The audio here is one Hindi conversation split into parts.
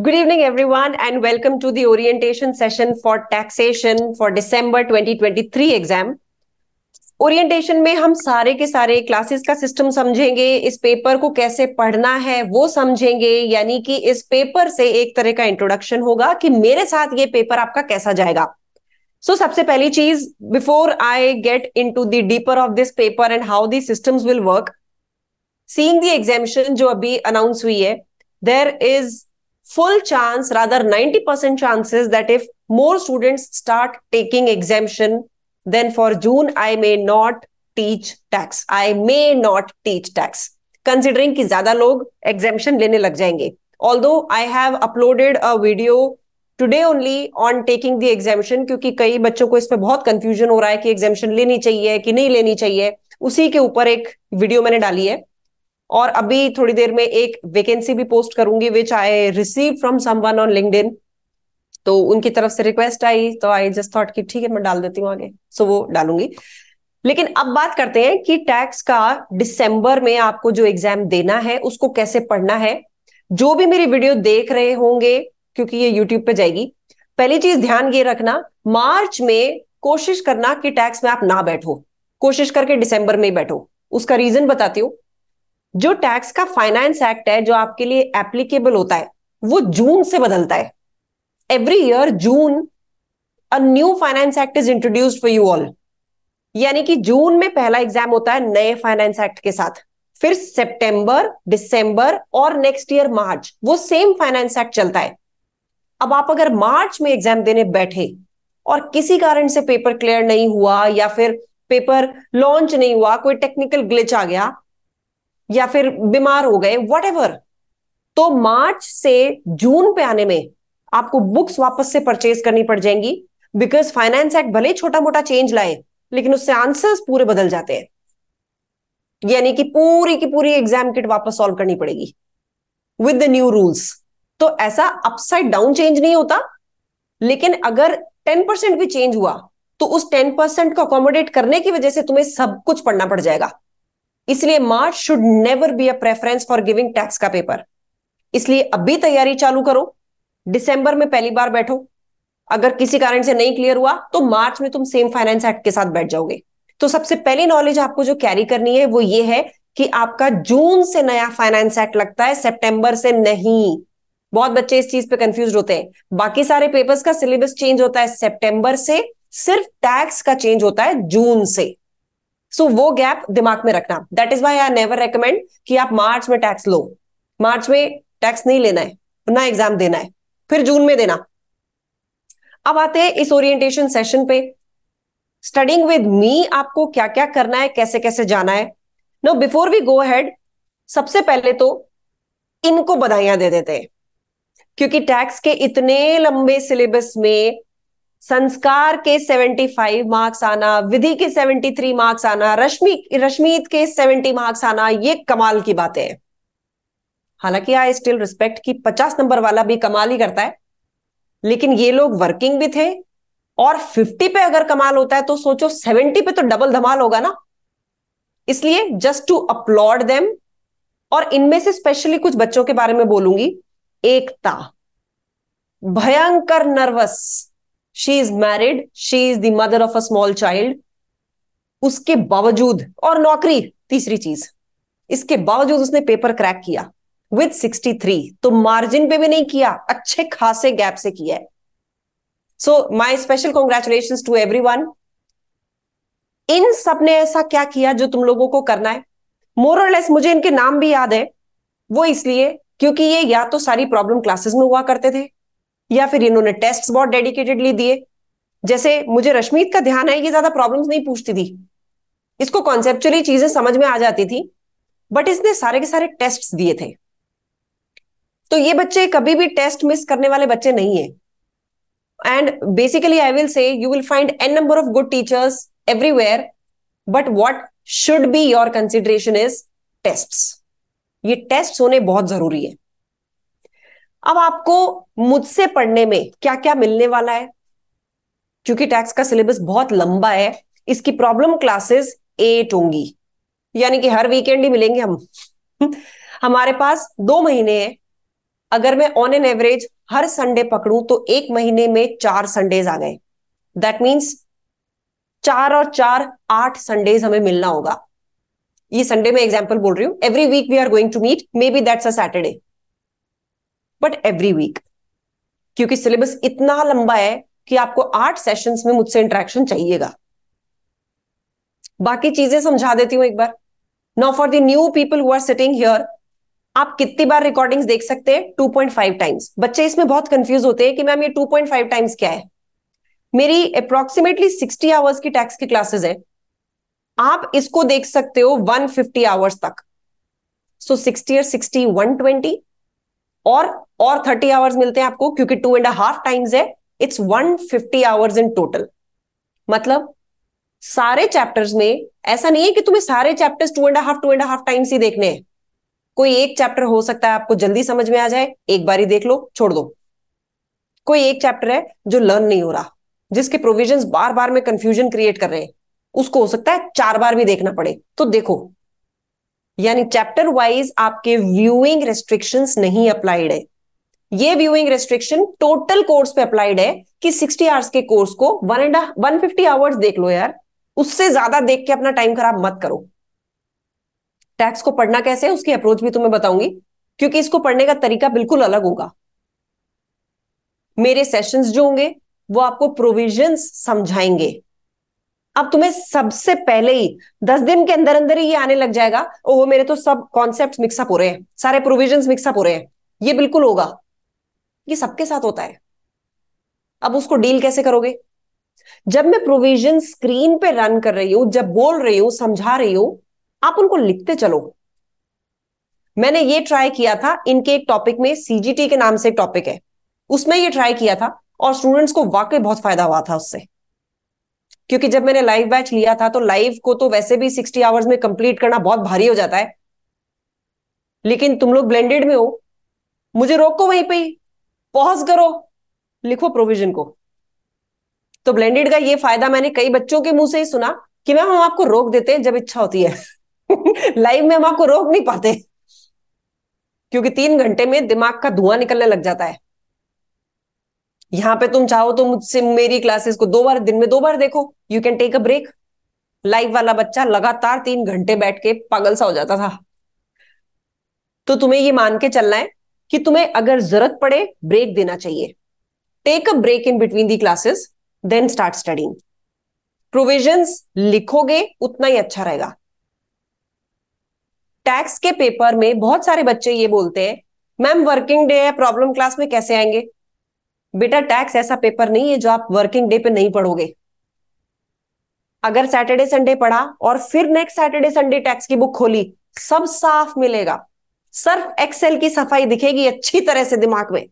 Good evening, everyone, and welcome to the orientation session for taxation for December 2023 exam. Orientation में हम सारे के सारे क्लासेस का सिस्टम समझेंगे इस पेपर को कैसे पढ़ना है वो समझेंगे यानी कि इस पेपर से एक तरह का इंट्रोडक्शन होगा कि मेरे साथ ये पेपर आपका कैसा जाएगा सो so, सबसे पहली चीज before I get into the deeper of this paper and how this systems will work seeing the examination जो अभी अनाउंस हुई है there is full chance rather 90% chances that if more students start taking exemption then for june i may not teach tax i may not teach tax considering कि ज्यादा लोग एग्जेम्पन लेने लग जाएंगे although I have uploaded a video today only on taking the exemption क्योंकि कई बच्चों को इसमें बहुत कंफ्यूजन हो रहा है कि एग्जेम्पन लेनी चाहिए कि नहीं लेनी चाहिए उसी के ऊपर एक वीडियो मैंने डाली है और अभी थोड़ी देर में एक वैकेंसी भी पोस्ट करूंगी which I receive from someone on LinkedIn तो उनकी तरफ से रिक्वेस्ट आई तो आई जस्ट थॉट कि ठीक है मैं डाल देती हूँ आगे सो so, वो डालूंगी लेकिन अब बात करते हैं कि टैक्स का दिसंबर में आपको जो एग्जाम देना है उसको कैसे पढ़ना है जो भी मेरी वीडियो देख रहे होंगे क्योंकि ये यूट्यूब पे जाएगी पहली चीज ध्यान ये रखना मार्च में कोशिश करना कि टैक्स में आप ना बैठो कोशिश करके दिसंबर में ही बैठो उसका रीजन बताती हूँ जो टैक्स का फाइनेंस एक्ट है जो आपके लिए एप्लीकेबल होता है वो जून से बदलता है every year June a new finance act is introduced for you all यानी कि जून में पहला एग्जाम होता है नए फाइनेंस एक्ट के साथ फिर सितंबर, दिसंबर और नेक्स्ट ईयर मार्च वो सेम फाइनेंस एक्ट चलता है अब आप अगर मार्च में एग्जाम देने बैठे और किसी कारण से पेपर क्लियर नहीं हुआ या फिर पेपर लॉन्च नहीं हुआ कोई टेक्निकल ग्लिच आ गया या फिर बीमार हो गए वट तो मार्च से जून पे आने में आपको बुक्स वापस से परचेज करनी पड़ जाएंगी बिकॉज फाइनेंस एक्ट भले छोटा मोटा चेंज लाए लेकिन उससे आंसर्स पूरे बदल जाते हैं यानी कि पूरी की पूरी एग्जाम किट वापस सॉल्व करनी पड़ेगी विद द न्यू रूल्स तो ऐसा अपसाइड डाउन चेंज नहीं होता लेकिन अगर टेन परसेंट भी चेंज हुआ तो उस टेन परसेंट को अकोमोडेट करने की वजह से तुम्हें सब कुछ पढ़ना पड़ जाएगा इसलिए March should never be a preference for giving tax का पेपर इसलिए अभी तैयारी चालू करो दिसंबर में पहली बार बैठो अगर किसी कारण से नहीं क्लियर हुआ तो मार्च में तुम सेम फाइनेंस एक्ट के साथ बैठ जाओगे तो सबसे पहली नॉलेज आपको जो कैरी करनी है वो ये है कि आपका जून से नया फाइनेंस एक्ट लगता है सेप्टेंबर से नहीं बहुत बच्चे इस चीज पे कंफ्यूज होते हैं बाकी सारे पेपर्स का सिलेबस चेंज होता है सेप्टेंबर से सिर्फ टैक्स का चेंज होता है जून से सो वो गैप दिमाग में रखना that is why I never recommend कि आप मार्च में टैक्स लो मार्च में टैक्स नहीं लेना है ना एग्जाम देना है फिर जून में देना अब आते हैं इस ओरिएंटेशन सेशन पे स्टडिंग विद मी आपको क्या क्या करना है कैसे कैसे जाना है no before we go ahead सबसे पहले तो इनको बधाइयां दे देते हैं क्योंकि टैक्स के इतने लंबे सिलेबस में संस्कार के 75 मार्क्स आना विधि के 73 मार्क्स आना रश्मि रश्मीत के 70 मार्क्स आना ये कमाल की बातें हैं हालांकि आई स्टिल रिस्पेक्ट की 50 नंबर वाला भी कमाल ही करता है लेकिन ये लोग वर्किंग भी थे और 50 पे अगर कमाल होता है तो सोचो 70 पे तो डबल धमाल होगा ना इसलिए जस्ट टू अपलॉड देम और इनमें से स्पेशली कुछ बच्चों के बारे में बोलूंगी एकता भयंकर nervous she is married she is the mother of a small child उसके बावजूद और नौकरी तीसरी चीज इसके बावजूद उसने पेपर क्रैक किया विद थ्री तो मार्जिन पे भी नहीं किया अच्छे खासे गैप से किया है so my special congratulation to everyone इन सब ने ऐसा क्या किया जो तुम लोगों को करना है मोरलेस मुझे इनके नाम भी याद है वो इसलिए क्योंकि ये या तो सारी प्रॉब्लम क्लासेस में हुआ करते थे या फिर इन्होंने टेस्ट बहुत डेडिकेटेडली दिए जैसे मुझे रश्मीत का ध्यान है ये ज्यादा प्रॉब्लम नहीं पूछती थी इसको कॉन्सेप्चुअली चीजें समझ में आ जाती थी बट इसने सारे के सारे टेस्ट दिए थे तो ये बच्चे कभी भी टेस्ट मिस करने वाले बच्चे नहीं है and basically I will say you will find an number of good teachers everywhere but what should be your consideration is test ये टेस्ट होने बहुत जरूरी है अब आपको मुझसे पढ़ने में क्या क्या मिलने वाला है क्योंकि टैक्स का सिलेबस बहुत लंबा है इसकी प्रॉब्लम क्लासेस एट होंगी यानी कि हर वीकेंड ही मिलेंगे हम हमारे पास दो महीने हैं अगर मैं ऑन एन एवरेज हर संडे पकड़ू तो एक महीने में चार संडेज आ गए दैट मीन्स चार और चार आठ संडेज हमें मिलना होगा ये संडे में एग्जाम्पल बोल रही हूँ every week we are going to meet maybe that's a Saturday but every week क्योंकि सिलेबस इतना लंबा है कि आपको आठ सेशंस में मुझसे इंटरेक्शन चाहिएगा बाकी चीजें समझा देती हूं एक बार now for the new people who are sitting here आप कितनी बार रिकॉर्डिंग्स देख सकते हैं 2.5 टाइम्स बच्चे इसमें बहुत कंफ्यूज होते हैं कि मैम ये 2.5 टाइम्स क्या है मेरी अप्रोक्सीमेटली 60 आवर्स की टैक्स की क्लासेस है आप इसको देख सकते हो 150 आवर्स तक सो 60 और 60 120 और और थर्टी आवर्स मिलते हैं आपको क्योंकि टू एंड हाफ टाइम्स है it's one fifty hours in total मतलब सारे चैप्टर्स में ऐसा नहीं है कि तुम्हें सारे chapters two and half two and half times ही देखने हैं कोई एक चैप्टर हो सकता है आपको जल्दी समझ में आ जाए एक बार ही देख लो छोड़ दो कोई एक चैप्टर है जो लर्न नहीं हो रहा जिसके प्रोविजंस बार बार में कंफ्यूजन क्रिएट कर रहे हैं उसको हो सकता है चार बार भी देखना पड़े तो देखो यानी चैप्टर वाइज आपके व्यूइंग रेस्ट्रिक्शंस नहीं अप्लाइड है ये व्यूइंग रेस्ट्रिक्शन टोटल कोर्स पे अप्लाइड है कि 60 आवर्स के कोर्स को one and one fifty hours देख लो यार उससे ज्यादा देख के अपना टाइम खराब मत करो टैक्स को पढ़ना कैसे है उसकी अप्रोच भी तुम्हें तो बताऊंगी क्योंकि इसको पढ़ने का तरीका बिल्कुल अलग होगा मेरे सेशंस जो होंगे वो आपको प्रोविजंस समझाएंगे अब तुम्हें सबसे पहले ही दस दिन के अंदर अंदर ही ये आने लग जाएगा वो मेरे तो सब कॉन्सेप्ट मिक्सअप हो रहे हैं सारे प्रोविजन मिक्सअप हो रहे हैं ये बिल्कुल होगा ये सबके साथ होता है अब उसको डील कैसे करोगे जब मैं प्रोविजन स्क्रीन पे रन कर रही हूं जब बोल रही हूं समझा रही हूं आप उनको लिखते चलो मैंने ये ट्राई किया था इनके एक टॉपिक में सीजीटी के नाम से एक टॉपिक है उसमें ये ट्राई किया था और स्टूडेंट्स को वाकई बहुत फायदा हुआ था उससे क्योंकि जब मैंने लाइव बैच लिया था तो लाइव को तो वैसे भी सिक्सटी आवर्स में कंप्लीट करना बहुत भारी हो जाता है लेकिन तुम लोग ब्लेंडेड में हो मुझे रोको वहीं पे पॉज करो लिखो प्रोविजन को तो ब्लेंडेड का ये फायदा मैंने कई बच्चों के मुंह से ही सुना कि मैम हम आपको रोक देते हैं जब इच्छा होती है लाइव में हम आपको रोक नहीं पाते क्योंकि तीन घंटे में दिमाग का धुआं निकलने लग जाता है यहां पे तुम चाहो तो मुझसे मेरी क्लासेस को दो बार दिन में दो बार देखो you can take a break live वाला बच्चा लगातार तीन घंटे बैठ के पागल सा हो जाता था तो तुम्हें ये मान के चलना है कि तुम्हें अगर जरूरत पड़े ब्रेक देना चाहिए take a break in between the classes then start studying provisions लिखोगे उतना ही अच्छा रहेगा टैक्स के पेपर में बहुत सारे बच्चे ये बोलते हैं मैम वर्किंग डे है प्रॉब्लम क्लास में कैसे आएंगे बेटा टैक्स ऐसा पेपर नहीं है जो आप वर्किंग डे पे नहीं पढ़ोगे अगर सैटरडे संडे पढ़ा और फिर नेक्स्ट सैटरडे संडे टैक्स की बुक खोली सब साफ मिलेगा सिर्फ एक्सेल की सफाई दिखेगी अच्छी तरह से दिमाग में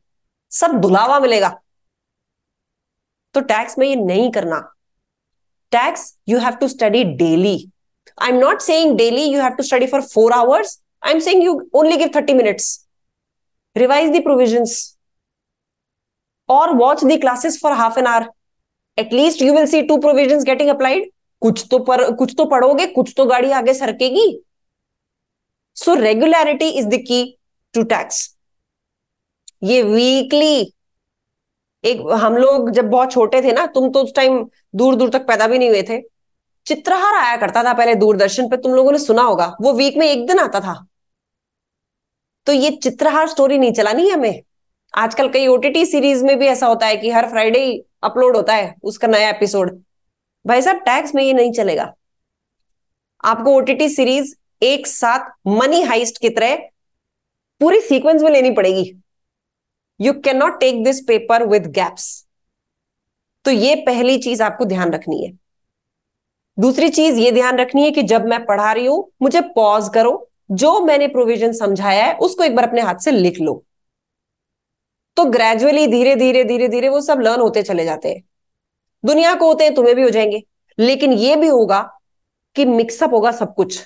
सब धुलावा मिलेगा तो टैक्स में ये नहीं करना tax you have to study daily I am not saying daily you have to study for four hours I am saying you only give thirty minutes revise the provisions और watch the classes for half an hour at least you will see to provision getting applied कुछ तो पर कुछ तो पढ़ोगे कुछ तो गाड़ी आगे सरकेगी so regularity is the key to tax ये वीकली एक हम लोग जब बहुत छोटे थे ना तुम तो उस टाइम दूर दूर तक पैदा भी नहीं हुए थे चित्रहार आया करता था पहले दूरदर्शन पे तुम लोगों ने सुना होगा वो वीक में एक दिन आता था तो ये चित्रहार स्टोरी नहीं चलानी है हमें आजकल कई ओटीटी सीरीज में भी ऐसा होता है कि हर फ्राइडे अपलोड होता है उसका नया एपिसोड भाई साहब टैक्स में ये नहीं चलेगा आपको ओटीटी सीरीज एक साथ मनी हाइस्ट की तरह पूरी सीक्वेंस में लेनी पड़ेगी you can not take this paper with gaps तो ये पहली चीज आपको ध्यान रखनी है दूसरी चीज ये ध्यान रखनी है कि जब मैं पढ़ा रही हूं मुझे पॉज करो जो मैंने प्रोविजन समझाया है उसको एक बार अपने हाथ से लिख लो तो ग्रेजुअली धीरे धीरे धीरे धीरे वो सब लर्न होते चले जाते हैं दुनिया को होते हैं तुम्हें भी हो जाएंगे लेकिन ये भी होगा कि मिक्सअप होगा सब कुछ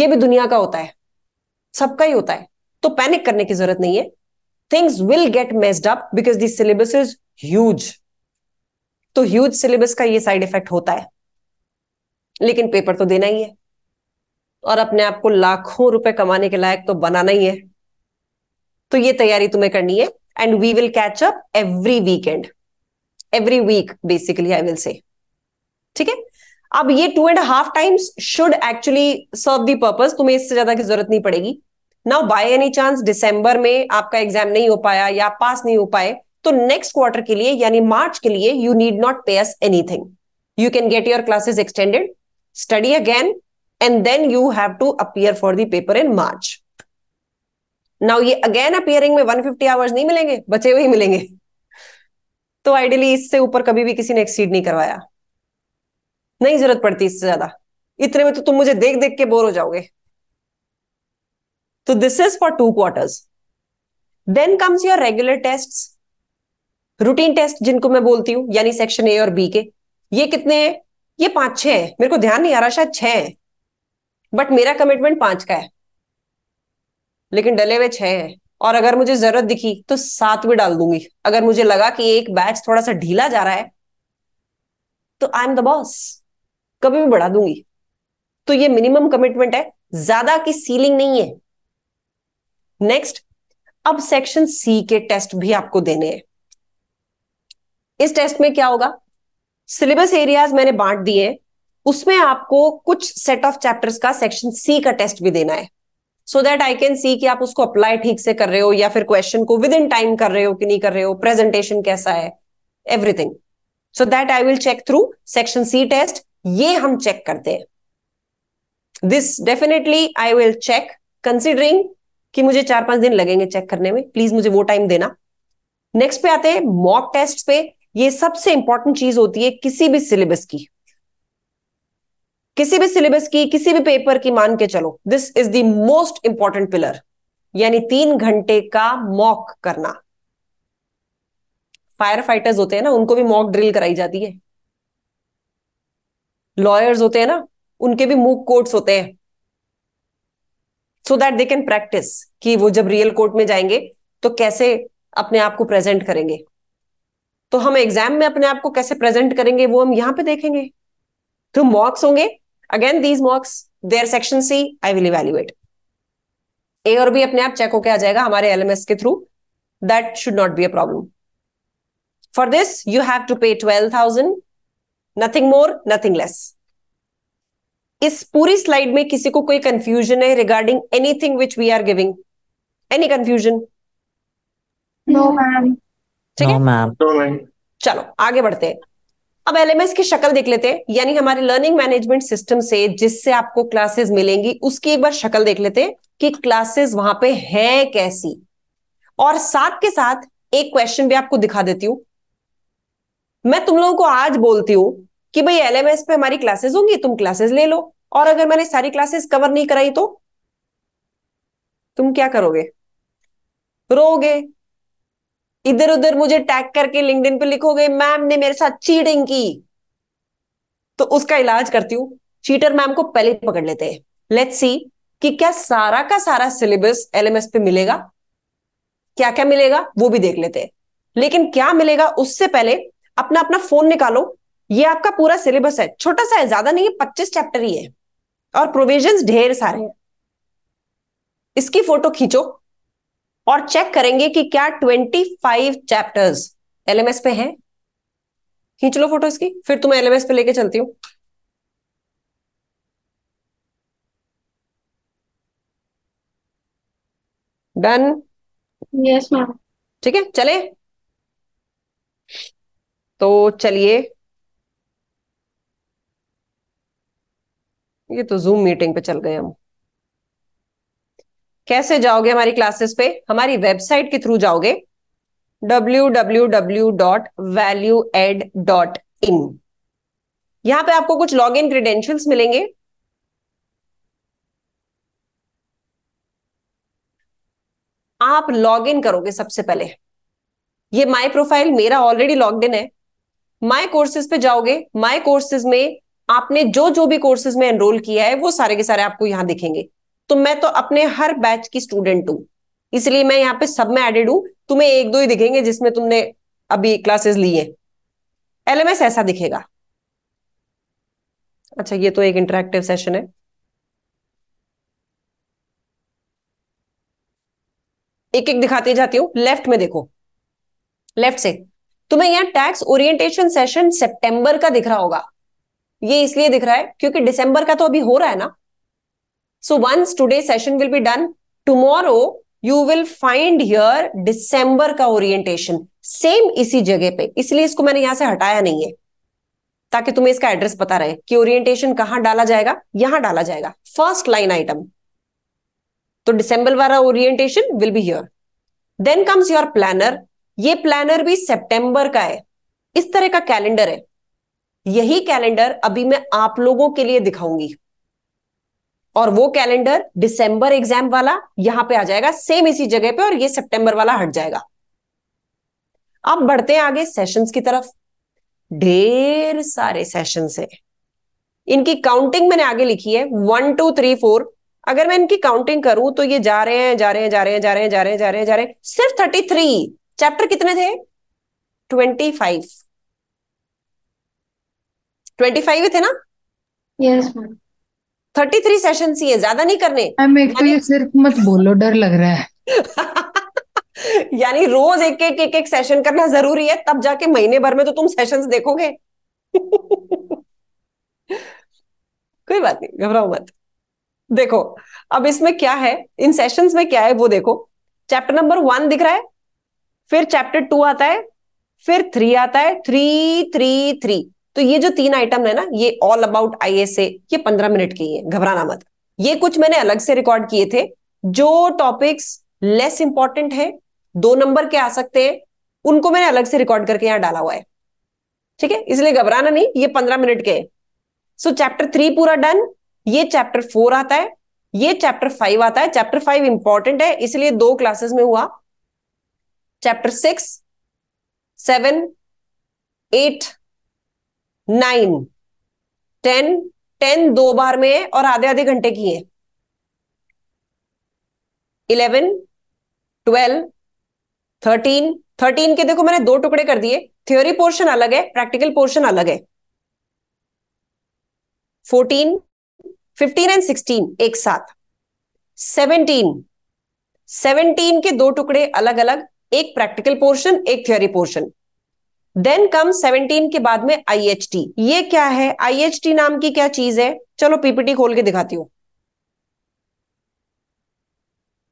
ये भी दुनिया का होता है सबका ही होता है तो पैनिक करने की जरूरत नहीं है things will get messed up because this syllabus is huge तो ह्यूज सिलेबस का ये साइड इफेक्ट होता है लेकिन पेपर तो देना ही है और अपने आप को लाखों रुपए कमाने के लायक तो बनाना ही है तो ये तैयारी तुम्हें करनी है and we will catch up every weekend every week basically i will say ठीक है अब ये two and half times should actually serve the purpose तुम्हें इससे ज्यादा की जरूरत नहीं पड़ेगी now by any chance December में आपका एग्जाम नहीं हो पाया या पास नहीं हो पाए तो नेक्स्ट क्वार्टर के लिए यानी मार्च के लिए you need not pay us anything you can get your classes extended study again and then you have to appear for the paper in March now ये अगेन अपियरिंग में 150 आवर्स नहीं मिलेंगे बचे हुए ही मिलेंगे तो आइडियली इससे ऊपर कभी भी किसी ने एक्सीड नहीं करवाया नहीं जरूरत पड़ती इससे ज्यादा इतने में तो तुम मुझे देख देख के बोर हो जाओगे तो this is for two quarters then comes your regular test routine test जिनको मैं बोलती हूं यानी सेक्शन ए और बी के ये कितने हैं ये पांच छह है मेरे को ध्यान नहीं आ रहा शायद छह है बट मेरा कमिटमेंट पांच का है लेकिन डले हुए छह है और अगर मुझे जरूरत दिखी तो सात भी डाल दूंगी अगर मुझे लगा कि एक बैच थोड़ा सा ढीला जा रहा है तो आई एम द बॉस कभी भी बढ़ा दूंगी तो ये मिनिमम कमिटमेंट है ज्यादा की सीलिंग नहीं है नेक्स्ट अब सेक्शन सी के टेस्ट भी आपको देने हैं इस टेस्ट में क्या होगा सिलेबस एरियाज मैंने बांट दिए उसमें आपको कुछ सेट ऑफ चैप्टर्स का सेक्शन सी का टेस्ट भी देना है सो दैट आई कैन सी कि आप उसको अप्लाई ठीक से कर रहे हो या फिर क्वेश्चन को विद इन टाइम कर रहे हो कि नहीं कर रहे हो प्रेजेंटेशन कैसा है everything so that I will check through section C test ये हम चेक करते हैं this definitely I will check considering कि मुझे चार पांच दिन लगेंगे चेक करने में प्लीज मुझे वो टाइम देना नेक्स्ट पे आते हैं मॉक टेस्ट पे ये सबसे इंपॉर्टेंट चीज होती है किसी भी सिलेबस की किसी भी सिलेबस की किसी भी पेपर की मान के चलो this is the most important pillar यानी तीन घंटे का मॉक करना फायर फाइटर्स होते हैं ना उनको भी मॉक ड्रिल कराई जाती है लॉयर्स होते हैं ना उनके भी मूक कोर्ट्स होते हैं so that they can practice कि वो जब रियल कोर्ट में जाएंगे तो कैसे अपने आप को प्रेजेंट करेंगे तो हम एग्जाम में अपने आप को कैसे प्रेजेंट करेंगे वो हम यहां पे देखेंगे तो मॉक्स होंगे again these mocks there section C I will evaluate A और बी अपने आप चेक होके आ जाएगा हमारे एलएमएस के through that should not be a problem for this you have to pay twelve thousand nothing more nothing less इस पूरी स्लाइड में किसी को कोई कंफ्यूजन है regarding anything which we are giving any confusion no ma'am ठीक है चलो आगे बढ़ते हैं अब एलएमएस की शक्ल देख लेते हैं यानी हमारे लर्निंग मैनेजमेंट सिस्टम से जिससे आपको क्लासेस मिलेंगी उसकी एक बार शक्ल देख लेते हैं कि क्लासेस वहां पे है कैसी और साथ के साथ एक क्वेश्चन भी आपको दिखा देती हूं मैं तुम लोगों को आज बोलती हूं कि भाई एलएमएस पे हमारी क्लासेस होंगी तुम क्लासेस ले लो और अगर मैंने सारी क्लासेस कवर नहीं कराई तो तुम क्या करोगे रोगे इधर उधर मुझे टैग करके लिंक्डइन पे लिखोगे मैम ने मेरे साथ चीटिंग की तो उसका इलाज करती हूँ चीटर मैम को पहले ही पकड़ लेते हैं लेट्स सी कि क्या सारा का सारा सिलेबस एलएमएस पे मिलेगा क्या क्या मिलेगा वो भी देख लेते हैं लेकिन क्या मिलेगा उससे पहले अपना अपना फोन निकालो ये आपका पूरा सिलेबस है छोटा सा है ज्यादा नहीं है पच्चीस चैप्टर ही है और प्रोविजन ढेर सारे हैं इसकी फोटो खींचो और चेक करेंगे कि क्या 25 चैप्टर्स एलएमएस पे हैं खींच लो फोटो इसकी फिर तुम्हें तो एलएमएस पे लेके चलती हूं डन यस मैम ठीक है चले तो चलिए ये तो जूम मीटिंग पे चल गए हम कैसे जाओगे हमारी क्लासेस पे हमारी वेबसाइट के थ्रू जाओगे इन यहां पे आपको कुछ लॉग इन क्रीडेंशियल्स मिलेंगे आप लॉग इन करोगे सबसे पहले ये माई प्रोफाइल मेरा ऑलरेडी लॉग इन है माई कोर्सेज पे जाओगे माई कोर्सेज में आपने जो जो भी कोर्सेज में एनरोल किया है वो सारे के सारे आपको यहां दिखेंगे तो मैं तो अपने हर बैच की स्टूडेंट हूं इसलिए मैं यहाँ पे सब में एडेड हूं तुम्हें एक दो ही दिखेंगे जिसमें तुमने अभी क्लासेस ली है एलएमएस ऐसा दिखेगा अच्छा ये तो एक इंटरेक्टिव सेशन है एक एक दिखाती जाती हूँ लेफ्ट में देखो लेफ्ट से तुम्हें यहां टैक्स ओरिएंटेशन सेशन सितंबर का दिख रहा होगा ये इसलिए दिख रहा है क्योंकि दिसंबर का तो अभी हो रहा है ना So once today's session will be done, tomorrow you will find here December का ओरिएंटेशन सेम इसी जगह पे इसलिए इसको मैंने यहां से हटाया नहीं है ताकि तुम्हें इसका एड्रेस पता रहे कि ओरिएंटेशन कहां डाला जाएगा यहां डाला जाएगा फर्स्ट लाइन आइटम तो डिसम्बर वाला orientation will be here then comes your planner ये प्लानर भी सितंबर का है इस तरह का कैलेंडर है यही कैलेंडर अभी मैं आप लोगों के लिए दिखाऊंगी और वो कैलेंडर दिसंबर एग्जाम वाला यहां पे आ जाएगा सेम इसी जगह पे और ये सितंबर वाला हट जाएगा अब बढ़ते हैं आगे सेशंस की तरफ ढेर सारे सेशंस है इनकी काउंटिंग मैंने आगे लिखी है वन टू थ्री फोर अगर मैं इनकी काउंटिंग करूं तो ये जा रहे हैं जा रहे हैं जा रहे हैं जा रहे हैं जा रहे हैं जा रहे हैं जा रहे हैं सिर्फ थर्टी थ्री चैप्टर कितने थे ट्वेंटी फाइव ट्वेंटी फाइव थे ना yes yes, thirty three session ही है ज्यादा नहीं करने तो ये सिर्फ मत बोलो डर लग रहा है यानी रोज एक एक एक एक सेशन करना जरूरी है तब जाके महीने भर में तो तुम सेशन देखोगे कोई बात नहीं घबराओ मत देखो अब इसमें क्या है इन सेशंस में क्या है वो देखो चैप्टर नंबर वन दिख रहा है फिर चैप्टर टू आता है फिर थ्री आता है थ्री थ्री थ्री तो ये जो तीन आइटम है ना ये ऑल अबाउट आई एस ये पंद्रह मिनट की है घबराना मत ये कुछ मैंने अलग से रिकॉर्ड किए थे जो टॉपिक्स लेस इंपॉर्टेंट है दो नंबर के आ सकते हैं उनको मैंने अलग से रिकॉर्ड करके यहां डाला हुआ है ठीक है इसलिए घबराना नहीं ये पंद्रह मिनट के सो चैप्टर थ्री पूरा डन ये चैप्टर फोर आता है ये चैप्टर फाइव आता है चैप्टर फाइव इंपॉर्टेंट है इसलिए दो क्लासेस में हुआ chapter six seven eight nine ten ten दो बार में है और आधे आधे घंटे की है इलेवन ट्वेल्व थर्टीन थर्टीन के देखो मैंने दो टुकड़े कर दिए थ्योरी पोर्शन अलग है प्रैक्टिकल पोर्शन अलग है फोर्टीन फिफ्टीन एंड सिक्सटीन एक साथ सेवनटीन सेवनटीन के दो टुकड़े अलग अलग एक प्रैक्टिकल पोर्शन एक थ्योरी पोर्शन देन कम 17 के बाद में आईएचटी ये क्या है आईएचटी नाम की क्या चीज है चलो पीपीटी खोल के दिखाती हूं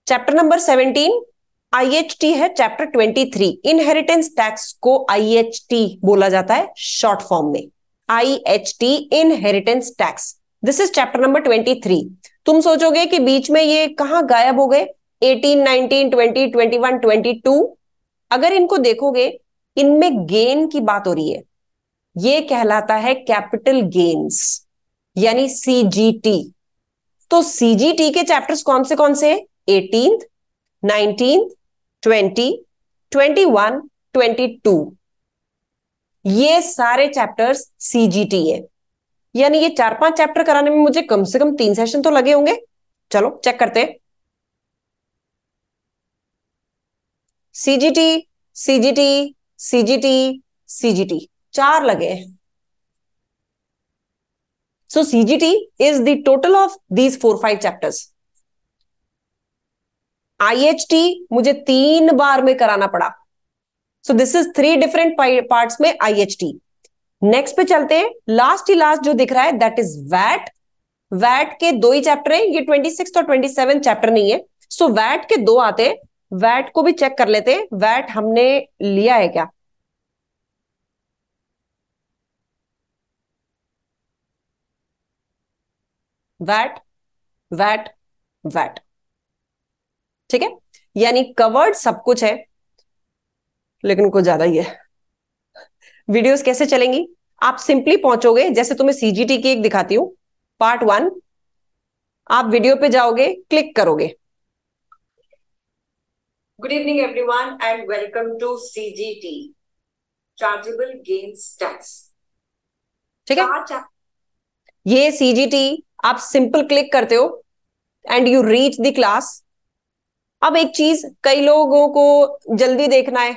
चैप्टर नंबर 17 आईएचटी है चैप्टर 23 इनहेरिटेंस टैक्स को आईएचटी बोला जाता है शॉर्ट फॉर्म में IHT inheritance tax this is chapter number 23 तुम सोचोगे कि बीच में ये कहा गायब हो गए 18, 19, 20, 21, 22 अगर इनको देखोगे इनमें गेन की बात हो रही है ये कहलाता है कैपिटल गेन्स यानी सीजीटी तो सीजीटी के चैप्टर्स कौन से कौन से हैं eighteen nineteen twenty twenty one twenty two ये सारे चैप्टर्स सीजीटी है यानी ये चार पांच चैप्टर कराने में मुझे कम से कम तीन सेशन तो लगे होंगे चलो चेक करते सीजीटी सीजीटी सीजीटी सीजीटी चार लगे so CGT is the total of these four five chapters IHT मुझे तीन बार में कराना पड़ा so this is three different parts में आईएचटी नेक्स्ट पे चलते हैं लास्ट ही लास्ट जो दिख रहा है दैट इज वैट वैट के दो ही चैप्टर हैं ये ट्वेंटी सिक्स और ट्वेंटी सेवन चैप्टर नहीं है सो so, वैट के दो आते वैट को भी चेक कर लेते वैट हमने लिया है क्या वैट वैट वैट ठीक है यानी कवर्ड सब कुछ है लेकिन कुछ ज्यादा ही है वीडियोस कैसे चलेंगी आप सिंपली पहुंचोगे जैसे तुम्हें सीजीटी की एक दिखाती हूं पार्ट वन आप वीडियो पे जाओगे क्लिक करोगे good evening everyone and welcome to CGT chargeable gains tax ठीक है ये सीजीटी आप सिंपल क्लिक करते हो and you reach the class अब एक चीज कई लोगों को जल्दी देखना है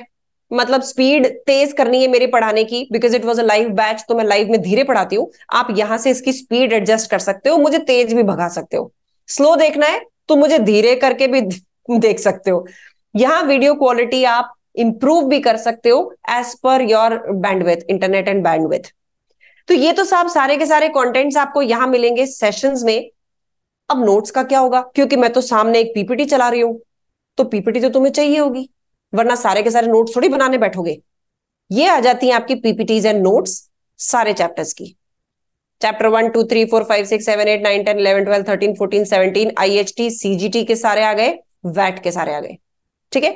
मतलब स्पीड तेज करनी है मेरे पढ़ाने की because it was a live batch तो मैं लाइव में धीरे पढ़ाती हूँ आप यहां से इसकी स्पीड एडजस्ट कर सकते हो मुझे तेज भी भगा सकते हो स्लो देखना है तो मुझे धीरे करके भी देख सकते हो यहां वीडियो क्वालिटी आप इंप्रूव भी कर सकते हो as per your bandwidth internet and bandwidth तो ये तो साहब सारे के सारे कॉन्टेंट्स आपको यहां मिलेंगे सेशंस में अब नोट्स का क्या होगा क्योंकि मैं तो सामने एक पीपीटी चला रही हूं तो पीपीटी तो तुम्हें चाहिए होगी वरना सारे के सारे नोट्स थोड़ी बनाने बैठोगे ये आ जाती है आपकी पीपीटीज एंड नोट्स सारे चैप्टर्स की chapter one two three four five six seven eight nine ten eleven twelve thirteen fourteen seventeen I H T CGT के सारे आ गए वैट के सारे आ गए ठीक है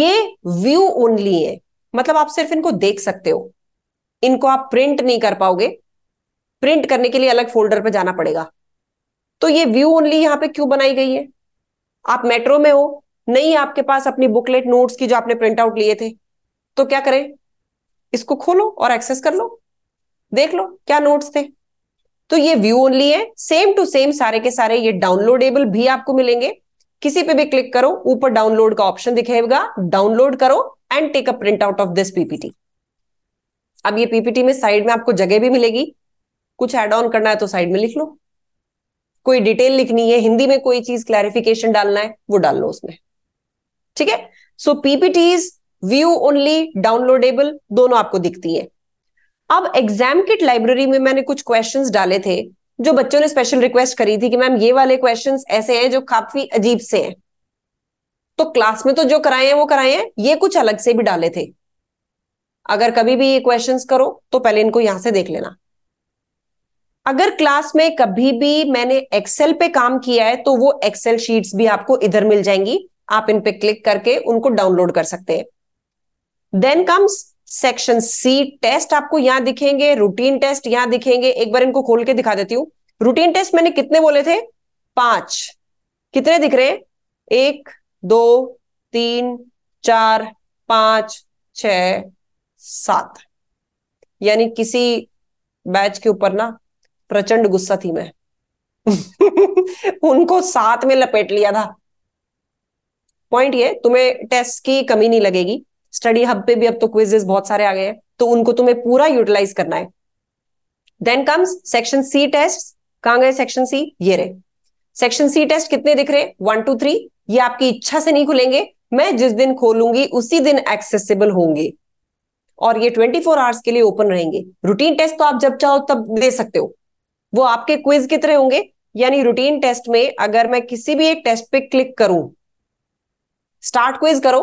ये व्यू ओनली है मतलब आप सिर्फ इनको देख सकते हो इनको आप प्रिंट नहीं कर पाओगे प्रिंट करने के लिए अलग फोल्डर पर जाना पड़ेगा तो ये व्यू ओनली यहाँ पे क्यों बनाई गई है आप मेट्रो में हो नहीं आपके पास अपनी बुकलेट नोट्स की जो आपने प्रिंट आउट लिए थे तो क्या करें इसको खोलो और एक्सेस कर लो देख लो क्या नोट्स थे तो ये व्यू ओनली है सेम टू सेम सारे के सारे ये डाउनलोडेबल भी आपको मिलेंगे किसी पे भी क्लिक करो ऊपर डाउनलोड का ऑप्शन दिखेगा डाउनलोड करो and take a print out of this PPT अब ये पीपीटी में साइड में आपको जगह भी मिलेगी कुछ एड ऑन करना है तो साइड में लिख लो कोई डिटेल लिखनी है हिंदी में कोई चीज क्लैरिफिकेशन डालना है वो डाल लो उसमें ठीक है so PPTs view only downloadable दोनों आपको दिखती है अब एग्जाम किट लाइब्रेरी में मैंने कुछ क्वेश्चन डाले थे जो बच्चों ने स्पेशल रिक्वेस्ट करी थी कि मैम ये वाले क्वेश्चन ऐसे हैं जो काफी अजीब से हैं तो क्लास में तो जो कराए हैं वो कराए हैं ये कुछ अलग से भी डाले थे अगर कभी भी ये क्वेश्चंस करो तो पहले इनको यहां से देख लेना अगर क्लास में कभी भी मैंने एक्सेल पे काम किया है तो वो एक्सेल शीट्स भी आपको इधर मिल जाएंगी आप इन पे क्लिक करके उनको डाउनलोड कर सकते हैं then comes section C test आपको यहां दिखेंगे रूटीन टेस्ट यहां दिखेंगे एक बार इनको खोल के दिखा देती हूं रूटीन टेस्ट मैंने कितने बोले थे पांच कितने दिख रहे हैं एक दो तीन चार पांच छ सात यानी किसी बैच के ऊपर ना प्रचंड गुस्सा थी मैं उनको साथ में लपेट लिया था पॉइंट ये तुम्हें टेस्ट की कमी नहीं लगेगी स्टडी हब पे भी अब तो क्विजेस बहुत सारे आ गए हैं तो उनको तुम्हें पूरा यूटिलाइज करना है then comes section C test कहाँ गए सेक्शन सी ये रहे सेक्शन सी टेस्ट कितने दिख रहे वन टू थ्री ये आपकी इच्छा से नहीं खुलेंगे मैं जिस दिन खोलूंगी उसी दिन एक्सेसिबल होंगे और ये 24 फोर आवर्स के लिए ओपन रहेंगे रूटीन टेस्ट तो आप जब चाहो तब दे सकते हो वो आपके क्विज कितने होंगे यानी रूटीन टेस्ट में अगर मैं किसी भी एक टेस्ट पे क्लिक करूं स्टार्ट क्विज करो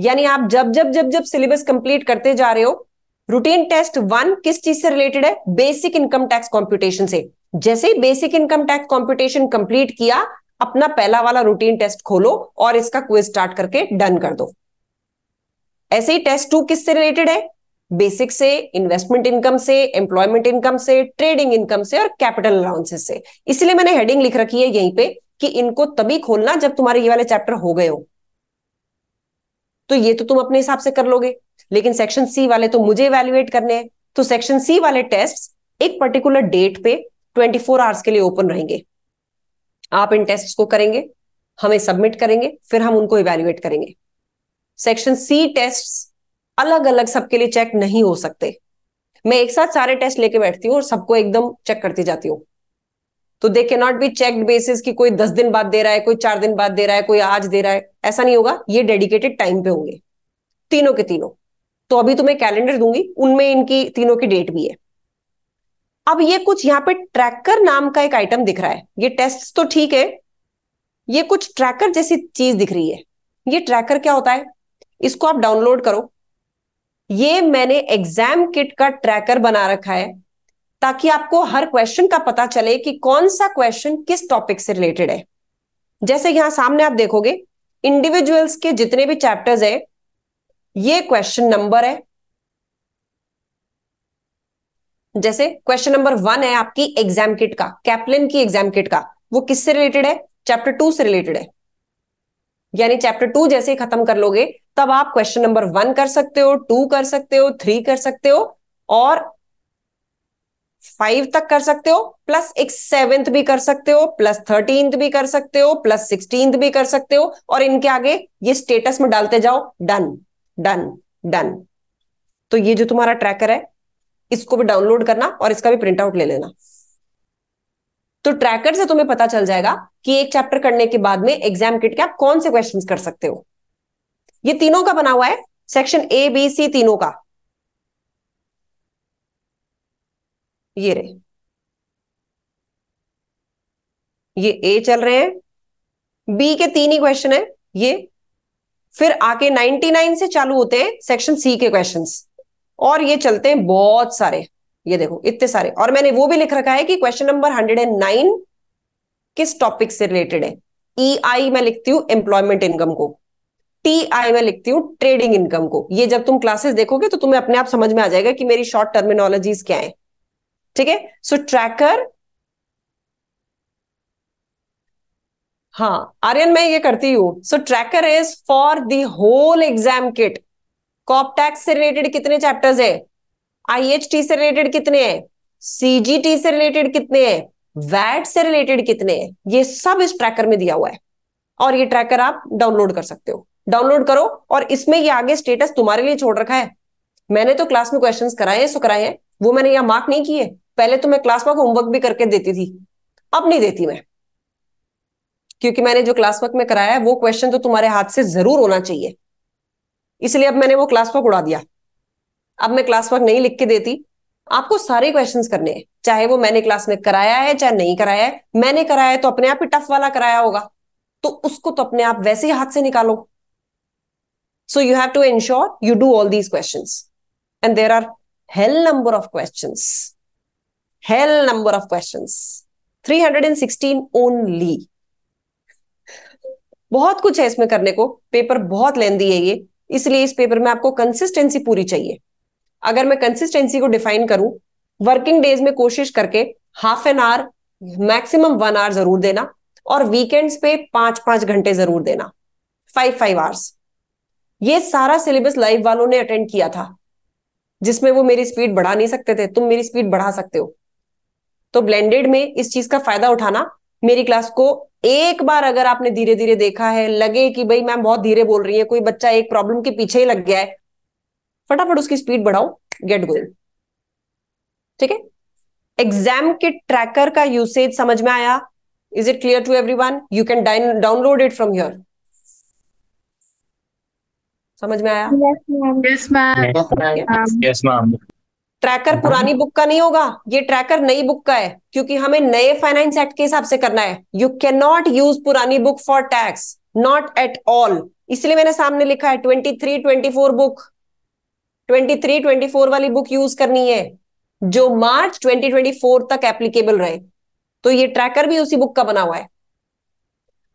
यानी आप जब जब जब जब सिलेबस कंप्लीट करते जा रहे हो रूटीन टेस्ट वन किस चीज से रिलेटेड है बेसिक इनकम टैक्स कॉम्पिटिशन से जैसे ही basic income tax competition complete किया अपना पहला वाला रूटीन टेस्ट खोलो और इसका क्विज स्टार्ट करके डन कर दो ऐसे ही टेस्ट टू किससे रिलेटेड है बेसिक से इन्वेस्टमेंट इनकम से एम्प्लॉयमेंट इनकम से ट्रेडिंग इनकम से और कैपिटल अलाउंसेस से इसलिए मैंने हेडिंग लिख रखी है यहीं पे कि इनको तभी खोलना जब तुम्हारे ये वाले चैप्टर हो गए हो तो ये तो तुम अपने हिसाब से कर लोगे लेकिन सेक्शन सी वाले तो मुझे इवेल्युएट करने हैं तो सेक्शन सी वाले टेस्ट एक पर्टिकुलर डेट पे 24 फोर आवर्स के लिए ओपन रहेंगे आप इन टेस्ट को करेंगे हमें सबमिट करेंगे फिर हम उनको इवेल्युएट करेंगे सेक्शन सी टेस्ट अलग अलग सबके लिए चेक नहीं हो सकते मैं एक साथ सारे टेस्ट लेके बैठती हूँ और सबको एकदम चेक करती जाती हूँ तो दे के नॉट बी चेक बेसिस की कोई दस दिन बाद दे रहा है कोई चार दिन बाद दे रहा है कोई आज दे रहा है ऐसा नहीं होगा ये डेडिकेटेड टाइम पे होंगे तीनों के तीनों तो अभी तुम्हें तो कैलेंडर दूंगी उनमें इनकी तीनों की डेट भी है अब ये कुछ यहाँ पे ट्रैकर नाम का एक आइटम दिख रहा है ये टेस्ट तो ठीक है ये कुछ ट्रैकर जैसी चीज दिख रही है ये ट्रैकर क्या होता है इसको आप डाउनलोड करो ये मैंने एग्जाम किट का ट्रैकर बना रखा है ताकि आपको हर क्वेश्चन का पता चले कि कौन सा क्वेश्चन किस टॉपिक से रिलेटेड है जैसे यहां सामने आप देखोगे इंडिविजुअल्स के जितने भी चैप्टर्स है ये क्वेश्चन नंबर है जैसे क्वेश्चन नंबर वन है आपकी एग्जाम किट का कैप्लिन की एग्जाम किट का वो किससे रिलेटेड है चैप्टर टू से रिलेटेड है यानी चैप्टर टू जैसे ही खत्म कर लोगे तब आप क्वेश्चन नंबर वन कर सकते हो टू कर सकते हो थ्री कर सकते हो और फाइव तक कर सकते हो प्लस एक सेवेंथ भी कर सकते हो प्लस थर्टींथ भी कर सकते हो प्लस सिक्सटींथ भी कर सकते हो और इनके आगे ये स्टेटस में डालते जाओ डन डन डन तो ये जो तुम्हारा ट्रैकर है इसको भी डाउनलोड करना और इसका भी प्रिंट आउट ले लेना तो ट्रैकर से तुम्हें पता चल जाएगा कि एक चैप्टर करने के बाद में एग्जाम किट के आप कौन से क्वेश्चन कर सकते हो ये तीनों का बना हुआ है सेक्शन ए बी सी तीनों का ये रहे ये ए चल रहे हैं बी के तीन ही क्वेश्चन है ये फिर आके 99 से चालू होते हैं सेक्शन सी के क्वेश्चंस और ये चलते हैं बहुत सारे ये देखो इतने सारे और मैंने वो भी लिख रखा है कि question number hundred and nine किस टॉपिक से रिलेटेड है ई e आई मैं लिखती हूं एम्प्लॉयमेंट इनकम को टी आई में लिखती हूँ ट्रेडिंग इनकम को ये जब तुम क्लासेस देखोगे तो तुम्हें अपने आप समझ में आ जाएगा कि मेरी शॉर्ट टर्मिनोलॉजीज क्या है ठीक है सो ट्रैकर हाँ आर्यन मैं ये करती हूं so tracker is for the whole exam kit corp tax से रिलेटेड कितने चैप्टर्स है आईएचटी से रिलेटेड कितने हैं सीजीटी से रिलेटेड कितने हैं वैट से रिलेटेड कितने हैं ये सब इस ट्रैकर में दिया हुआ है और ये ट्रैकर आप डाउनलोड कर सकते हो डाउनलोड करो और इसमें ये आगे स्टेटस तुम्हारे लिए छोड़ रखा है मैंने तो क्लास में क्वेश्चंस कराए हैं सो कराए हैं वो मैंने यहाँ मार्क नहीं किए पहले तो मैं क्लास वर्क होमवर्क भी करके देती थी अब नहीं देती मैं क्योंकि मैंने जो क्लास वर्क में कराया है वो क्वेश्चन तो तुम्हारे हाथ से जरूर होना चाहिए इसलिए अब मैंने वो क्लास वर्क उड़ा दिया अब मैं क्लास वर्क नहीं लिख के देती आपको सारे क्वेश्चंस करने हैं चाहे वो मैंने क्लास में कराया है चाहे नहीं कराया है मैंने कराया है तो अपने आप ही टफ वाला कराया होगा तो उसको तो अपने आप वैसे ही हाथ से निकालो So you have to ensure you do all these questions. And there are hell number of questions. Hell number of questions. 316 only. बहुत कुछ है इसमें करने को पेपर बहुत लेंदी है ये इसलिए इस पेपर में आपको कंसिस्टेंसी पूरी चाहिए अगर मैं कंसिस्टेंसी को डिफाइन करूं वर्किंग डेज में कोशिश करके half an hour maximum one hour जरूर देना और वीकेंड्स पे पांच पांच घंटे जरूर देना फाइव फाइव आवर्स ये सारा सिलेबस लाइव वालों ने अटेंड किया था जिसमें वो मेरी स्पीड बढ़ा नहीं सकते थे तुम मेरी स्पीड बढ़ा सकते हो तो ब्लेंडेड में इस चीज का फायदा उठाना मेरी क्लास को एक बार अगर आपने धीरे धीरे देखा है लगे कि भाई मैम बहुत धीरे बोल रही है कोई बच्चा एक प्रॉब्लम के पीछे ही लग गया है फटाफट उसकी स्पीड बढ़ाओ गेट गोइंग ठीक है एग्जाम के ट्रैकर का यूसेज समझ में आया is it clear to everyone you can download it from your समझ में आया यस मैम मैम ट्रैकर पुरानी बुक का नहीं होगा ये ट्रैकर नई बुक का है क्योंकि हमें नए फाइनेंस एक्ट के हिसाब से करना है यू कैन नॉट यूज पुरानी book for tax not at all इसलिए मैंने सामने लिखा है twenty three twenty four book twenty three twenty four वाली बुक यूज करनी है जो मार्च ट्वेंटी ट्वेंटी फोर तक एप्लीकेबल रहे तो ये ट्रैकर भी उसी बुक का बना हुआ है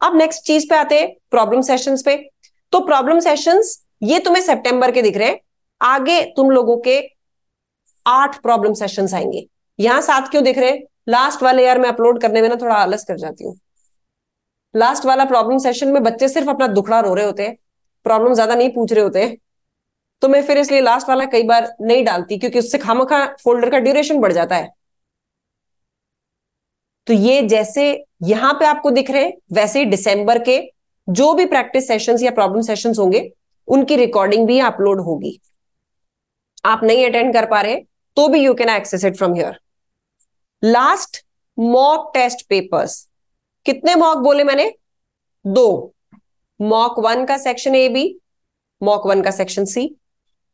अब नेक्स्ट चीज पे आते हैं प्रॉब्लम सेशंस पे तो प्रॉब्लम सेशंस ये तुम्हें सितंबर के दिख रहे हैं आगे तुम लोगों के आठ प्रॉब्लम सेशंस आएंगे यहां सात क्यों दिख रहे हैं लास्ट वाले यार मैं अपलोड करने में ना थोड़ा आलस कर जाती हूँ लास्ट वाला प्रॉब्लम सेशन में बच्चे सिर्फ अपना दुखड़ा रो रहे होते हैं प्रॉब्लम ज्यादा नहीं पूछ रहे होते तो मैं फिर इसलिए लास्ट वाला कई बार नहीं डालती क्योंकि उससे खामखा फोल्डर का ड्यूरेशन बढ़ जाता है तो ये जैसे यहां पे आपको दिख रहे हैं वैसे ही दिसंबर के जो भी प्रैक्टिस सेशंस या प्रॉब्लम सेशंस होंगे उनकी रिकॉर्डिंग भी अपलोड होगी आप नहीं अटेंड कर पा रहे तो भी you can access it from here last mock test papers कितने मॉक बोले मैंने दो मॉक वन का section A B mock one का सेक्शन सी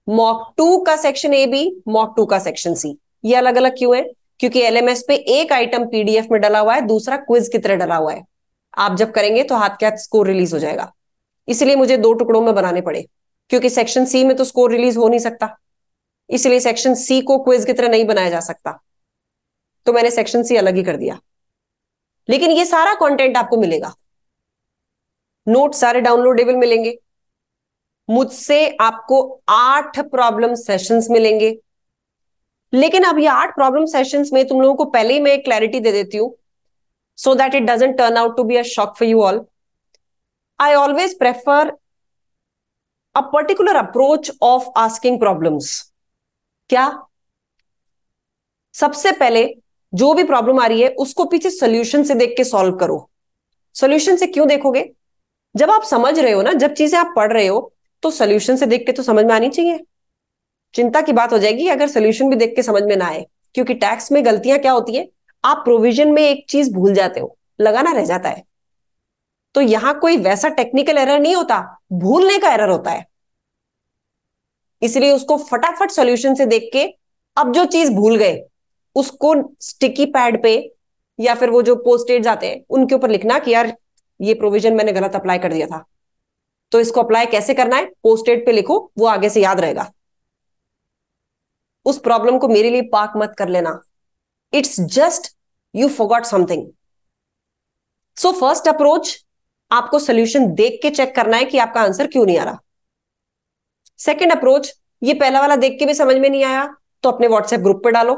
मॉक टू का section A B mock two का सेक्शन सी ये अलग अलग क्यों है क्योंकि एलएमएस पे एक आइटम पीडीएफ में डला हुआ है दूसरा क्विज की तरह डला हुआ है आप जब करेंगे तो हाथ के हाथ स्कोर रिलीज हो जाएगा इसलिए मुझे दो टुकड़ों में बनाने पड़े क्योंकि सेक्शन सी में तो स्कोर रिलीज हो नहीं सकता इसलिए सेक्शन सी को क्विज की तरह नहीं बनाया जा सकता तो मैंने सेक्शन सी अलग ही कर दिया लेकिन ये सारा कंटेंट आपको मिलेगा नोट सारे डाउनलोडेबल मिलेंगे मुझसे आपको आठ प्रॉब्लम सेशंस मिलेंगे लेकिन अब ये आठ प्रॉब्लम सेशंस में तुम लोगों को पहले ही मैं क्लैरिटी दे देती हूँ so that it doesn't turn out to be a shock for you all I always prefer a particular approach of asking problems. क्या सबसे पहले जो भी प्रॉब्लम आ रही है उसको पीछे सोल्यूशन से देख के सॉल्व करो सोल्यूशन से क्यों देखोगे जब आप समझ रहे हो ना जब चीजें आप पढ़ रहे हो तो सोल्यूशन से देख के तो समझ में आनी चाहिए चिंता की बात हो जाएगी अगर सोल्यूशन भी देख के समझ में ना आए क्योंकि टैक्स में गलतियां क्या होती है आप प्रोविजन में एक चीज भूल जाते हो लगाना रह जाता है तो यहां कोई वैसा टेक्निकल एरर नहीं होता भूलने का एरर होता है इसलिए उसको फटाफट सॉल्यूशन से देख के अब जो चीज भूल गए उसको स्टिकी पैड पे या फिर वो जो पोस्टेड आते हैं उनके ऊपर लिखना कि यार ये प्रोविजन मैंने गलत अप्लाई कर दिया था तो इसको अप्लाई कैसे करना है पोस्टेड पे लिखो वो आगे से याद रहेगा उस प्रॉब्लम को मेरे लिए पाक मत कर लेना it's just you forgot something so first approach आपको सोल्यूशन देख के चेक करना है कि आपका आंसर क्यों नहीं आ रहा सेकेंड अप्रोच ये पहला वाला देख के भी समझ में नहीं आया तो अपने व्हाट्सएप ग्रुप पे डालो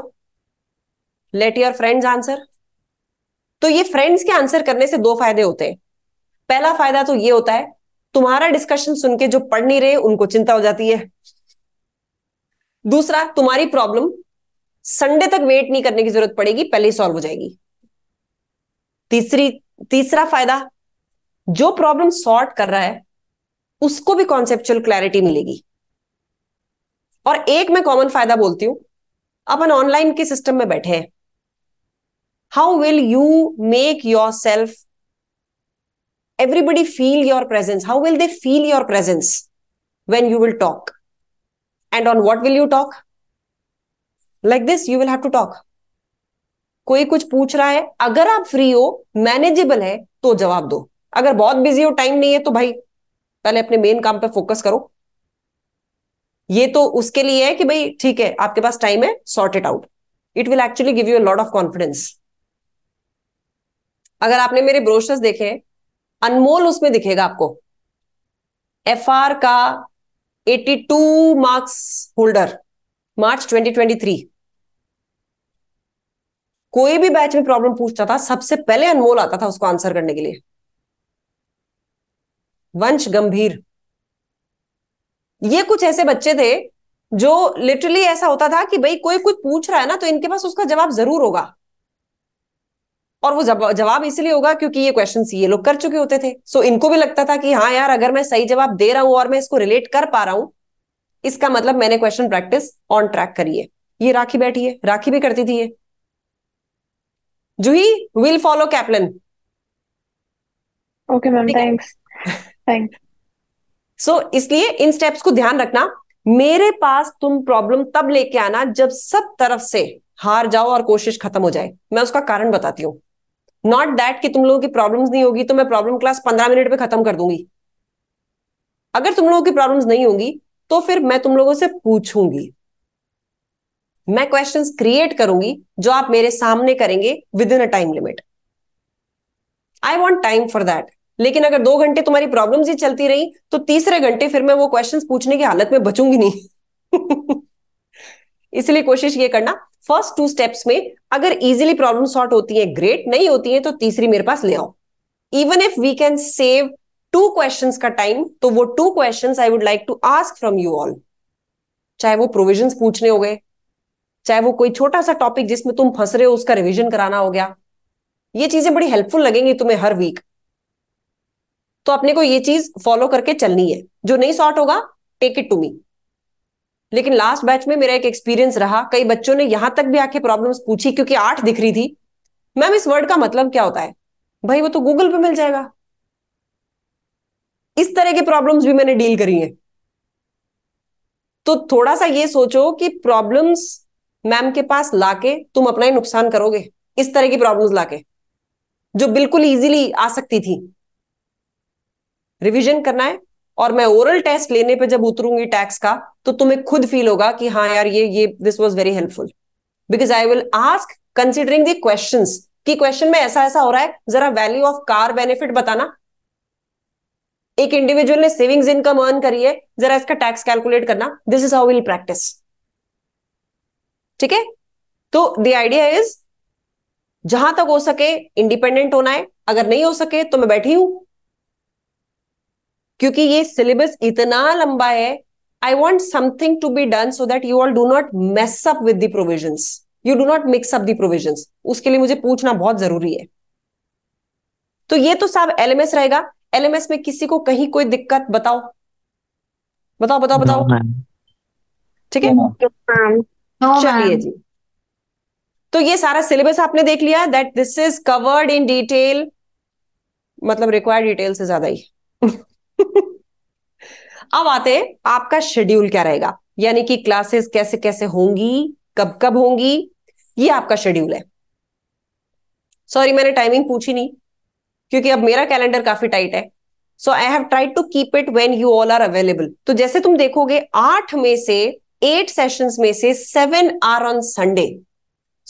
लेट योर फ्रेंड्स आंसर तो ये फ्रेंड्स के आंसर करने से दो फायदे होते हैं पहला फायदा तो ये होता है तुम्हारा डिस्कशन सुन के जो पढ़ नहीं रहे उनको चिंता हो जाती है दूसरा तुम्हारी प्रॉब्लम संडे तक वेट नहीं करने की जरूरत पड़ेगी पहले ही सॉल्व हो जाएगी तीसरी तीसरा फायदा जो प्रॉब्लम सॉर्ट कर रहा है उसको भी कॉन्सेप्चुअल क्लैरिटी मिलेगी और एक मैं कॉमन फायदा बोलती हूं अपन ऑनलाइन के सिस्टम में बैठे हैं how will you make yourself everybody feel your presence how will they feel your presence when you will talk and on what will you talk like this you will have to talk कोई कुछ पूछ रहा है अगर आप फ्री हो मैनेजेबल है तो जवाब दो अगर बहुत बिजी हो टाइम नहीं है तो भाई पहले अपने मेन काम पे फोकस करो ये तो उसके लिए है कि भाई ठीक है आपके पास टाइम है sort it out it will actually give you a lot of confidence अगर आपने मेरे ब्रोशर्स देखे अनमोल उसमें दिखेगा आपको एफ आर का 82 मार्क्स होल्डर मार्च 2023 कोई भी बैच में प्रॉब्लम पूछता था सबसे पहले अनमोल आता था उसको आंसर करने के लिए वंश गंभीर ये कुछ ऐसे बच्चे थे जो लिटरली ऐसा होता था कि भाई कोई कुछ पूछ रहा है ना तो इनके पास उसका जवाब जरूर होगा और वो जवाब इसलिए होगा क्योंकि ये क्वेश्चन ये लोग कर चुके होते थे सो so, इनको भी लगता था कि हाँ यार अगर मैं सही जवाब दे रहा हूं और मैं इसको रिलेट कर पा रहा हूं इसका मतलब मैंने क्वेश्चन प्रैक्टिस ऑन ट्रैक करी है ये राखी बैठी है राखी भी करती थी ये Juhi will follow Kaplan okay ma'am thanks so so, इसलिए इन स्टेप्स को ध्यान रखना मेरे पास तुम प्रॉब्लम तब लेके आना जब सब तरफ से हार जाओ और कोशिश खत्म हो जाए मैं उसका कारण बताती हूँ नॉट दैट कि तुम लोगों की प्रॉब्लम्स नहीं होगी तो मैं प्रॉब्लम क्लास पंद्रह मिनट में खत्म कर दूंगी अगर तुम लोगों की प्रॉब्लम्स नहीं होंगी तो फिर मैं तुम लोगों से पूछूंगी मैं क्वेश्चंस क्रिएट करूंगी जो आप मेरे सामने करेंगे within a time limit I want time for that लेकिन अगर दो घंटे तुम्हारी प्रॉब्लम ही चलती रही तो तीसरे घंटे फिर मैं वो क्वेश्चन पूछने की हालत में बचूंगी नहीं इसलिए कोशिश ये करना फर्स्ट टू स्टेप्स में अगर इजिली प्रॉब्लम सॉल्व होती है ग्रेट नहीं होती है तो तीसरी मेरे पास ले आओ even if we can save two question का टाइम तो वो two question I would like to ask from you all चाहे वो प्रोविजन पूछने हो गए चाहे वो कोई छोटा सा टॉपिक जिसमें तुम फंस रहे हो उसका रिविजन कराना हो गया ये चीजें बड़ी हेल्पफुल लगेंगी तुम्हें हर वीक तो अपने को ये चीज फॉलो करके चलनी है जो नहीं सॉर्ट होगा टेक इट टू मी लेकिन लास्ट बैच में मेरा एक एक्सपीरियंस रहा कई बच्चों ने यहां तक भी आके प्रॉब्लम्स पूछी क्योंकि आठ दिख रही थी मैम इस वर्ड का मतलब क्या होता है भाई वो तो गूगल पे मिल जाएगा इस तरह के प्रॉब्लम्स भी मैंने डील करी है तो थोड़ा सा ये सोचो कि प्रॉब्लम्स मैम के पास लाके तुम अपना ही नुकसान करोगे इस तरह की प्रॉब्लम्स लाके जो बिल्कुल इजीली आ सकती थी रिविजन करना है और मैं ओरल टेस्ट लेने पर जब उतरूंगी टैक्स का तो तुम्हें खुद फील होगा कि हाँ यार ये ये this was very helpful because I will ask considering the question कि क्वेश्चन में ऐसा ऐसा हो रहा है जरा वैल्यू ऑफ कार बेनिफिट बताना एक इंडिविजुअल ने सेविंग्स इनकम अर्न करी है जरा इसका टैक्स कैलकुलेट करना this is how will practice ठीक है तो द आइडिया इज जहां तक हो सके इंडिपेंडेंट होना है अगर नहीं हो सके तो मैं बैठी हूं क्योंकि ये सिलेबस इतना लंबा है I want something to be done so that you all do not mess up with the provisions you do not mix up the provisions उसके लिए मुझे पूछना बहुत जरूरी है तो ये तो साहब एलएमएस रहेगा एलएमएस में किसी को कहीं कोई दिक्कत बताओ बताओ बताओ बताओ ठीक है चलिए जी तो ये सारा सिलेबस आपने देख लिया that this is covered in detail मतलब रिक्वायर्ड डिटेल से ज्यादा ही अब आते हैं आपका शेड्यूल क्या रहेगा यानी कि क्लासेस कैसे कैसे होंगी कब कब होंगी ये आपका शेड्यूल है सॉरी मैंने टाइमिंग पूछी नहीं क्योंकि अब मेरा कैलेंडर काफी टाइट है so I have tried to keep it when you all are available तो जैसे तुम देखोगे आठ में से एट सेशंस में से seven are on Sunday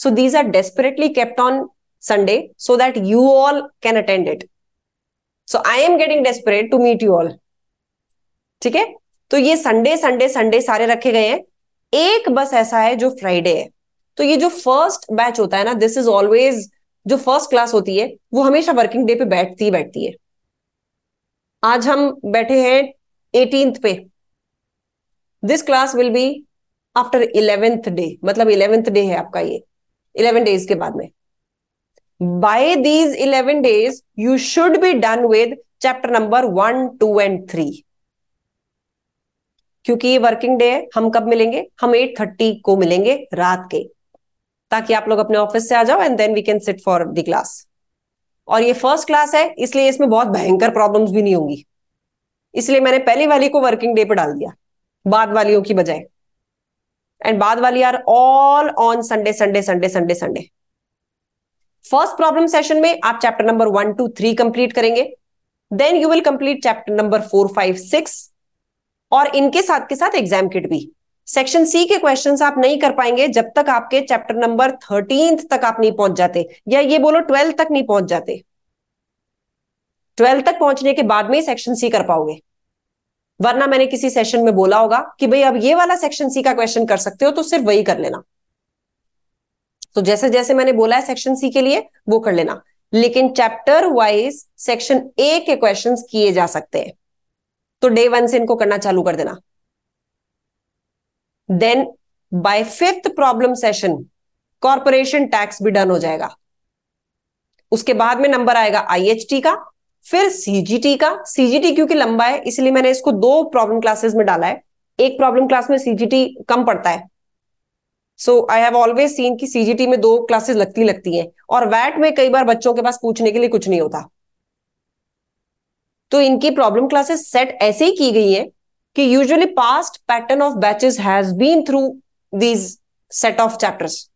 so these are desperately kept on Sunday so that you all can attend it so I am getting desperate to meet you all ठीक है तो ये संडे संडे संडे सारे रखे गए हैं एक बस ऐसा है जो फ्राइडे है तो ये जो फर्स्ट बैच होता है ना दिस इज ऑलवेज जो फर्स्ट क्लास होती है वो हमेशा वर्किंग डे पे बैठती ही बैठती है आज हम बैठे हैं एटीन पे this class will be after eleventh day मतलब इलेवेंथ डे है आपका ये इलेवन डेज के बाद में by these eleven days you should be done with chapter number one two and three क्योंकि ये वर्किंग डे है हम कब मिलेंगे हम एट थर्टी को मिलेंगे रात के ताकि आप लोग अपने ऑफिस से आ जाओ and then we can sit for the class और ये फर्स्ट क्लास है इसलिए इसमें बहुत भयंकर प्रॉब्लम्स भी नहीं होंगी इसलिए मैंने पहली वाली को वर्किंग डे पर डाल दिया बाद वालियों की बजाय एंड बाद वाली are all on Sunday Sunday Sunday Sunday Sunday first problem session में आप chapter number one two three complete करेंगे then you will complete chapter number four five six और इनके साथ के साथ एग्जाम किट भी सेक्शन सी के क्वेश्चंस आप नहीं कर पाएंगे जब तक आपके चैप्टर नंबर थर्टीन तक आप नहीं पहुंच जाते या ये बोलो ट्वेल्थ तक नहीं पहुंच जाते ट्वेल्थ तक पहुंचने के बाद में सेक्शन सी कर पाओगे वरना मैंने किसी सेशन में बोला होगा कि भाई अब ये वाला सेक्शन सी का क्वेश्चन कर सकते हो तो सिर्फ वही कर लेना तो जैसे जैसे मैंने बोला है सेक्शन सी के लिए वो कर लेना लेकिन चैप्टर वाइज सेक्शन ए के क्वेश्चंस किए जा सकते हैं तो डे वन से इनको करना चालू कर देना then by fifth problem session corporation tax भी डन हो जाएगा उसके बाद में नंबर आएगा आईएचटी का फिर सीजीटी का सीजीटी क्योंकि लंबा है इसलिए मैंने इसको दो प्रॉब्लम क्लासेस में डाला है एक प्रॉब्लम क्लास में सीजीटी कम पड़ता है so I have always seen कि सीजीटी में दो क्लासेस लगती लगती हैं और वैट में कई बार बच्चों के पास पूछने के लिए कुछ नहीं होता तो इनकी प्रॉब्लम क्लासेस सेट ऐसे ही की गई है कि usually past pattern of batches has been through these set of chapters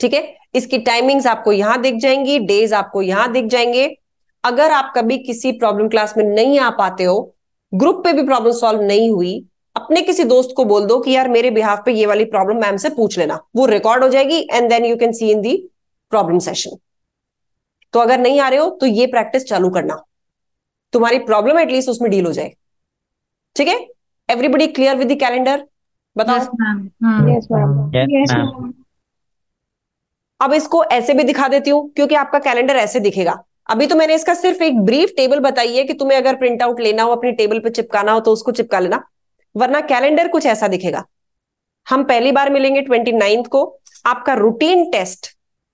ठीक है इसकी टाइमिंग्स आपको यहां दिख जाएंगी डेज आपको यहां दिख जाएंगे अगर आप कभी किसी प्रॉब्लम क्लास में नहीं आ पाते हो ग्रुप पे भी प्रॉब्लम सॉल्व नहीं हुई अपने किसी दोस्त को बोल दो कि यार मेरे बिहाफ पे ये वाली प्रॉब्लम मैम से पूछ लेना वो रिकॉर्ड हो जाएगी and then you can see in the problem session तो अगर नहीं आ रहे हो तो ये प्रैक्टिस चालू करना तुम्हारी प्रॉब्लम एटलीस्ट उसमें डील हो जाए ठीक है everybody clear with the calendar बताओ हाँ। अब इसको ऐसे भी दिखा देती हूँ क्योंकि आपका कैलेंडर ऐसे दिखेगा अभी तो मैंने इसका सिर्फ एक ब्रीफ टेबल बताई है कि तुम्हें अगर प्रिंट आउट लेना हो अपनी टेबल पे चिपकाना हो तो उसको चिपका लेना वरना कैलेंडर कुछ ऐसा दिखेगा हम पहली बार मिलेंगे ट्वेंटी नाइन्थ को आपका रूटीन टेस्ट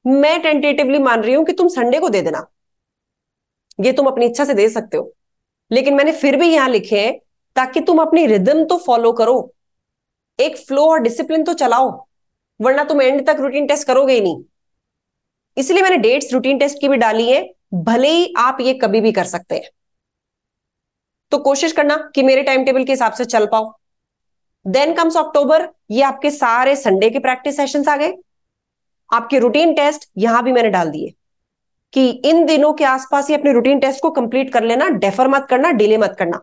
मैं टेंटेटिवली मान रही हूं कि तुम संडे को दे देना ये तुम अपनी इच्छा से दे सकते हो लेकिन मैंने फिर भी यहां लिखे हैं ताकि तुम अपनी रिदम तो फॉलो करो एक फ्लो और डिसिप्लिन तो चलाओ वरना तुम एंड तक रूटीन टेस्ट करोगे ही नहीं इसलिए मैंने डेट्स रूटीन टेस्ट की भी डाली है भले ही आप ये कभी भी कर सकते हैं तो कोशिश करना कि मेरे टाइम टेबल के हिसाब से चल पाओ देन कम्स अक्टूबर ये आपके सारे संडे के प्रैक्टिस सेशन आ गए आपके रूटीन टेस्ट यहां भी मैंने डाल दिए कि इन दिनों के आसपास ही अपने रूटीन टेस्ट को कंप्लीट कर लेना डेफर मत करना डिले मत करना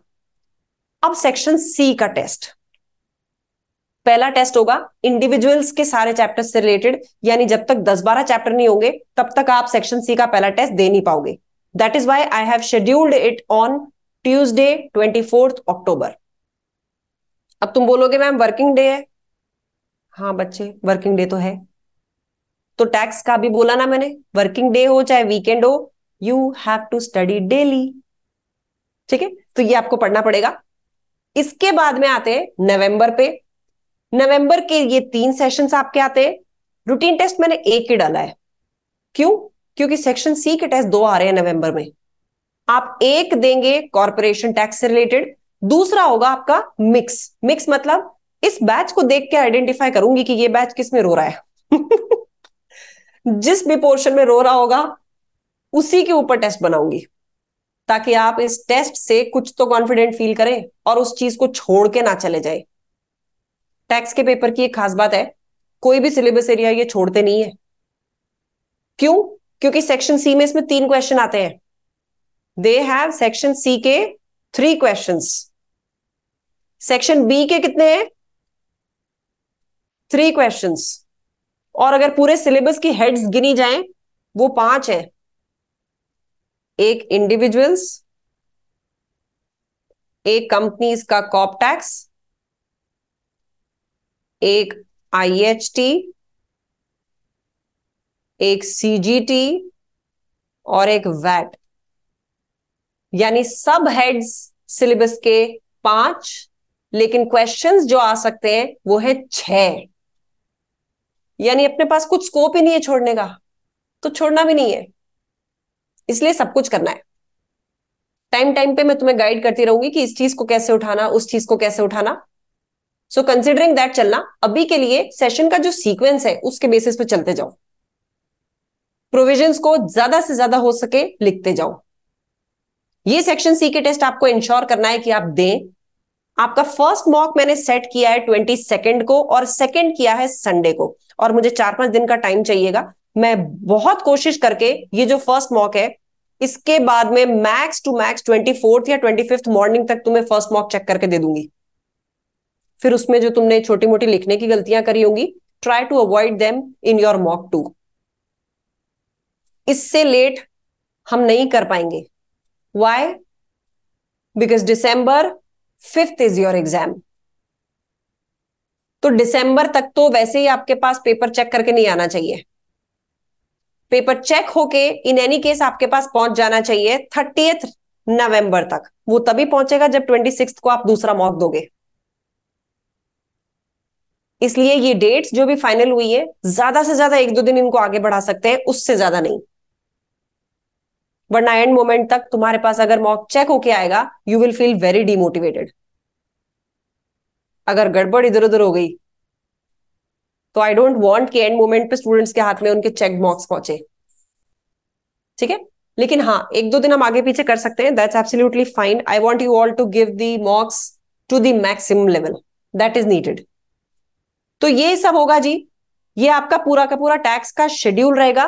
अब सेक्शन सी का टेस्ट पहला टेस्ट होगा इंडिविजुअल्स के सारे चैप्टर से रिलेटेड यानी जब तक 10-12 चैप्टर नहीं होंगे तब तक आप सेक्शन सी का पहला टेस्ट दे नहीं पाओगे that is why I have scheduled it on Tuesday twenty fourth October अब तुम बोलोगे मैम वर्किंग डे है हाँ बच्चे वर्किंग डे तो है तो टैक्स का भी बोला ना मैंने वर्किंग डे हो चाहे वीकेंड हो you have to study daily ठीक है तो ये आपको पढ़ना पड़ेगा इसके बाद में आते हैं नवंबर पे नवंबर के ये तीन सेशंस आपके आते हैं रूटीन टेस्ट मैंने एक ही डाला है क्यों क्योंकि सेक्शन सी के टेस्ट दो आ रहे हैं नवंबर में आप एक देंगे कॉरपोरेशन टैक्स से रिलेटेड दूसरा होगा आपका मिक्स मिक्स मतलब इस बैच को देख के आइडेंटिफाई करूंगी कि ये बैच किस में रो रहा है जिस भी पोर्शन में रो रहा होगा उसी के ऊपर टेस्ट बनाऊंगी ताकि आप इस टेस्ट से कुछ तो कॉन्फिडेंट फील करें और उस चीज को छोड़ के ना चले जाए टैक्स के पेपर की एक खास बात है कोई भी सिलेबस एरिया ये छोड़ते नहीं है क्यों क्योंकि सेक्शन सी में इसमें तीन क्वेश्चन आते हैं दे हैव सेक्शन सी के थ्री क्वेश्चन सेक्शन बी के कितने हैं थ्री क्वेश्चन और अगर पूरे सिलेबस की हेड्स गिनी जाएं वो पांच हैं एक इंडिविजुअल्स एक कंपनीज का कॉप टैक्स एक आईएचटी एक सीजीटी और एक वैट यानी सब हेड्स सिलेबस के पांच लेकिन क्वेश्चंस जो आ सकते हैं वो है छह यानी अपने पास कुछ स्कोप ही नहीं है छोड़ने का तो छोड़ना भी नहीं है इसलिए सब कुछ करना है टाइम टाइम पे मैं तुम्हें गाइड करती रहूंगी कि इस चीज को कैसे उठाना उस चीज को कैसे उठाना सो कंसिडरिंग दैट चलना अभी के लिए सेशन का जो सीक्वेंस है उसके बेसिस पे चलते जाओ प्रोविजंस को ज्यादा से ज्यादा हो सके लिखते जाओ ये सेक्शन सी के टेस्ट आपको इंश्योर करना है कि आप दें आपका फर्स्ट मॉक मैंने सेट किया है ट्वेंटी सेकेंड को और सेकेंड किया है संडे को और मुझे चार पांच दिन का टाइम चाहिएगा मैं बहुत कोशिश करके ये जो फर्स्ट मॉक है इसके बाद में max to max twenty fourth या ट्वेंटी फिफ्थ मॉर्निंग तक तुम्हें फर्स्ट मॉक चेक करके दे दूंगी फिर उसमें जो तुमने छोटी मोटी लिखने की गलतियां करी होंगी try to avoid them in your mock two इससे लेट हम नहीं कर पाएंगे Why? Because December 5th is your exam. तो दिसंबर तक तो वैसे ही आपके पास पेपर चेक करके नहीं आना चाहिए पेपर चेक होके इन एनी केस आपके पास पहुंच जाना चाहिए थर्टी नवंबर तक वो तभी पहुंचेगा जब ट्वेंटी सिक्स को आप दूसरा मॉक दोगे इसलिए ये डेट्स जो भी फाइनल हुई है ज्यादा से ज्यादा एक दो दिन इनको आगे बढ़ा सकते हैं उससे ज्यादा नहीं वरना एंड मोमेंट तक तुम्हारे पास अगर मॉक चेक होके आएगा you will feel very demotivated अगर गड़बड़ इधर उधर हो गई तो आई डोंट वॉन्ट कि एंड मोमेंट पे स्टूडेंट्स के हाथ में उनके चेक मॉक्स पहुंचे ठीक है लेकिन हाँ एक दो दिन हम आगे पीछे कर सकते हैं that's absolutely fine I want you all to give the mocks to the maximum level that is needed तो ये सब होगा जी ये आपका पूरा का पूरा टैक्स का शेड्यूल रहेगा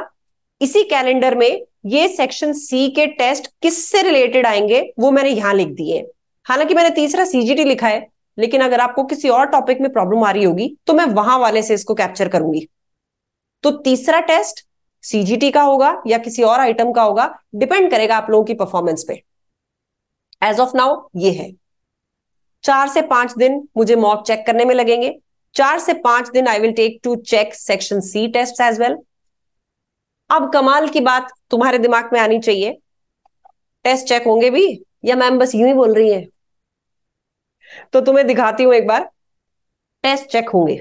इसी कैलेंडर में ये सेक्शन सी के टेस्ट किससे रिलेटेड आएंगे वो मैंने यहां लिख दिए हालांकि मैंने तीसरा सीजीटी लिखा है लेकिन अगर आपको किसी और टॉपिक में प्रॉब्लम आ रही होगी तो मैं वहां वाले से इसको कैप्चर करूंगी तो तीसरा टेस्ट सीजीटी का होगा या किसी और आइटम का होगा डिपेंड करेगा आप लोगों की परफॉर्मेंस पे एज ऑफ नाउ ये है चार से पांच दिन मुझे मॉक चेक करने में लगेंगे चार से पांच दिन I will take to check section C test as well अब कमाल की बात तुम्हारे दिमाग में आनी चाहिए टेस्ट चेक होंगे भी या मैम बस यूं ही बोल रही है तो तुम्हें दिखाती हूं एक बार टेस्ट चेक होंगे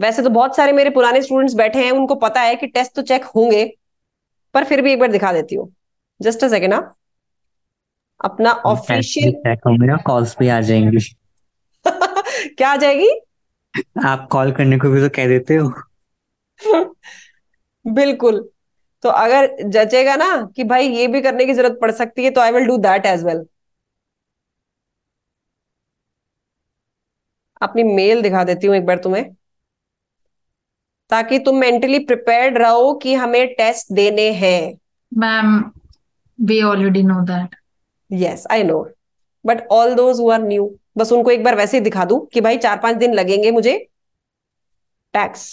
वैसे तो बहुत सारे मेरे पुराने स्टूडेंट्स बैठे हैं उनको पता है कि टेस्ट तो चेक होंगे पर फिर भी एक बार दिखा देती हूँ जस्ट अ सेकेंड अपना ऑफिशियल चेक होंगे ना कॉल्स भी आ जाएंगी क्या आ जाएगी आप कॉल करने को भी तो कह देते हो बिल्कुल तो अगर जचेगा ना कि भाई ये भी करने की जरूरत पड़ सकती है तो I will do that as well अपनी मेल दिखा देती हूं एक बार तुम्हें ताकि तुम मेंटली प्रिपेयर्ड रहो कि हमें टेस्ट देने हैं ma'am we already know that yes I know but all those who are new बस उनको एक बार वैसे ही दिखा दूं कि भाई चार पांच दिन लगेंगे मुझे टैक्स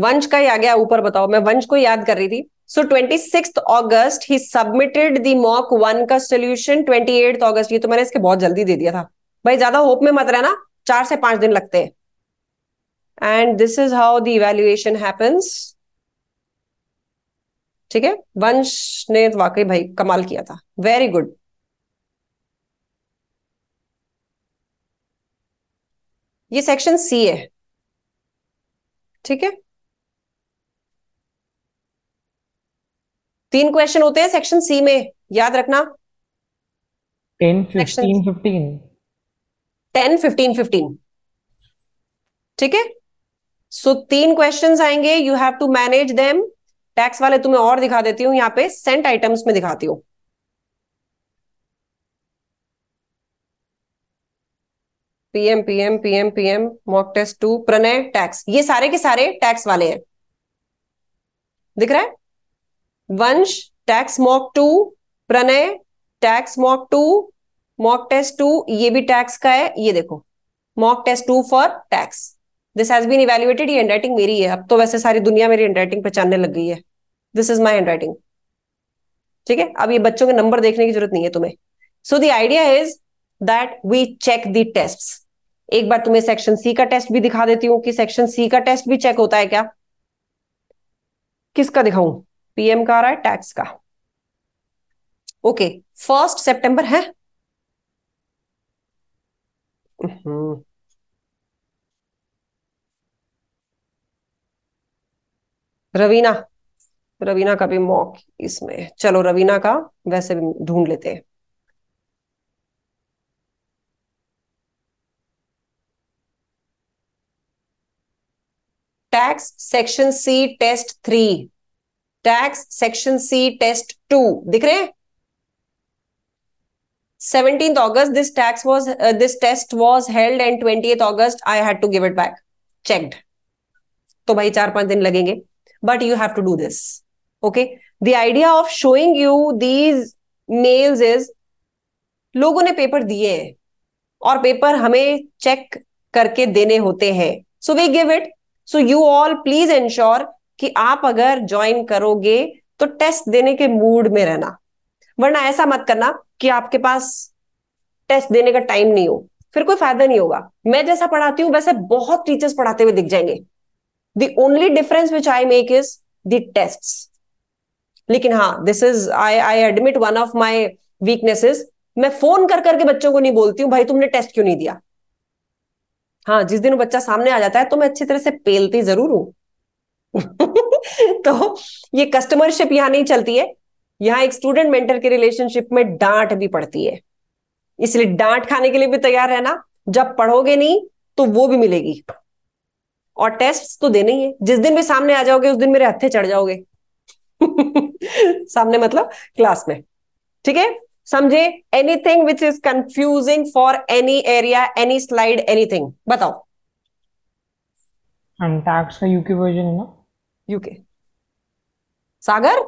वंश का ही आ गया ऊपर बताओ मैं वंश को याद कर रही थी सो ट्वेंटी सिक्स ऑगस्ट ही सबमिटेड दी मॉक वन का सोल्यूशन ट्वेंटी एट ऑगस्ट ये तो मैंने इसके बहुत जल्दी दे दिया था भाई ज्यादा होप में मत रहना चार से पांच दिन लगते हैं and this is how the evaluation happens ठीक है वंश ने तो वाकई भाई कमाल किया था वेरी गुड ये सेक्शन सी है ठीक है तीन क्वेश्चन होते हैं सेक्शन सी में याद रखना ten fifteen fifteen ten fifteen fifteen ठीक है सो तीन क्वेश्चन आएंगे you have to manage them tax वाले तुम्हें और दिखा देती हूँ यहाँ पे सेंट आइटम्स में दिखाती हूँ PM PM PM PM mock test two Pranay tax ये सारे के सारे टैक्स वाले हैं दिख रहा है Vansh tax mock two Pranay tax mock two mock test two ये भी टैक्स का है ये देखो mock test two for tax this has been evaluated ये हैंडराइटिंग मेरी है अब तो वैसे सारी दुनिया मेरी हैंडराइटिंग पहचानने लग गई है दिस इज माई हैंडराइटिंग ठीक है अब ये बच्चों के नंबर देखने की जरूरत नहीं है तुम्हें so the idea is that we check the test एक बार तुम्हें सेक्शन सी का टेस्ट भी दिखा देती हूँ कि सेक्शन सी का टेस्ट भी चेक होता है क्या किसका दिखाऊं पीएम का आ रहा है टैक्स का ओके फर्स्ट सितंबर है हम्म। रवीना रवीना का भी मॉक इसमें चलो रवीना का वैसे भी ढूंढ लेते हैं tax section C test three tax section C test two दिख रहे seventeen August this tax was this test was held and twenty August I had to give it back checked तो भाई चार पांच दिन लगेंगे but you have to do this okay the idea of showing you these mails is लोगों ने पेपर दिए हैं और पेपर हमें चेक करके देने होते हैं so we give it so you all please ensure कि आप अगर ज्वाइन करोगे तो टेस्ट देने के मूड में रहना वरना ऐसा मत करना कि आपके पास टेस्ट देने का टाइम नहीं हो फिर कोई फायदा नहीं होगा मैं जैसा पढ़ाती हूँ वैसे बहुत टीचर्स पढ़ाते हुए दिख जाएंगे the only difference which I make is the test लेकिन हाँ this is I I admit one of my weaknesses मैं फोन कर करके बच्चों को नहीं बोलती हूँ भाई तुमने टेस्ट क्यों नहीं दिया हाँ जिस दिन बच्चा सामने आ जाता है तो मैं अच्छी तरह से पेलती जरूर हूं तो ये कस्टमरशिप यहाँ नहीं चलती है यहाँ एक स्टूडेंट मेंटर के रिलेशनशिप में डांट भी पड़ती है इसलिए डांट खाने के लिए भी तैयार रहना जब पढ़ोगे नहीं तो वो भी मिलेगी और टेस्ट तो देने ही है जिस दिन भी सामने आ जाओगे उस दिन मेरे हथे चढ़ जाओगे सामने मतलब क्लास में ठीक है समझे anything which is confusing for any area any slide anything बताओ टैक्स का यूके वर्जन है ना UK Sagar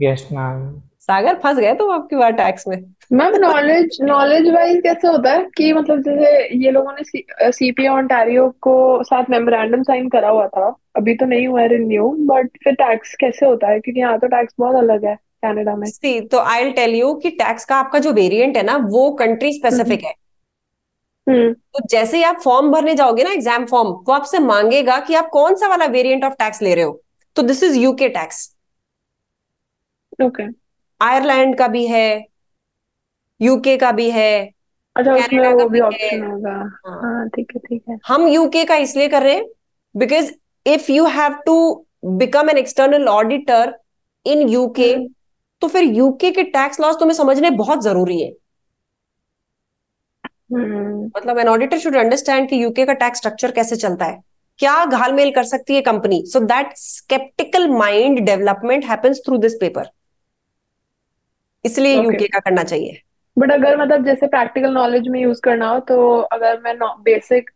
yes ma'am Sagar फंस गए तुम आपकी बार टैक्स में मैम नॉलेज नॉलेज वाइज कैसे होता है कि मतलब जैसे ये लोगों ने सीपीओ ऑन्टारियो को साथ मेमोरेंडम साइन करा हुआ था अभी तो नहीं हुआ है रिन्यू बट फिर टैक्स कैसे होता है क्योंकि यहाँ तो टैक्स बहुत अलग है कनाडा में सी तो आई टेल यू कि टैक्स का आपका जो वेरिएंट है ना वो कंट्री हम्म। स्पेसिफिक है हम्म। तो जैसे ही आप फॉर्म भरने जाओगे ना एग्जाम फॉर्म वो आपसे मांगेगा कि आप कौन सा वाला वेरिएंट ऑफ टैक्स ले रहे हो तो this is UK tax okay Ireland का भी है यूके का भी है अच्छा उसमें वो भी ऑप्शन होगा हाँ।, हाँ ठीक है ठीक है हम यूके का इसलिए कर रहे हैं because if you have to become an external auditor in UK तो फिर यूके के टैक्स लॉस तुम्हें समझने बहुत जरूरी है हम्म। मतलब एन ऑडिटर शुड अंडरस्टैंड कि यूके का टैक्स स्ट्रक्चर कैसे चलता है क्या घालमेल कर सकती है company so that sceptical mind development happens through this paper इसलिए यूके का करना चाहिए बट अगर मतलब जैसे प्रैक्टिकल नॉलेज में यूज करना हो तो अगर मैं बेसिक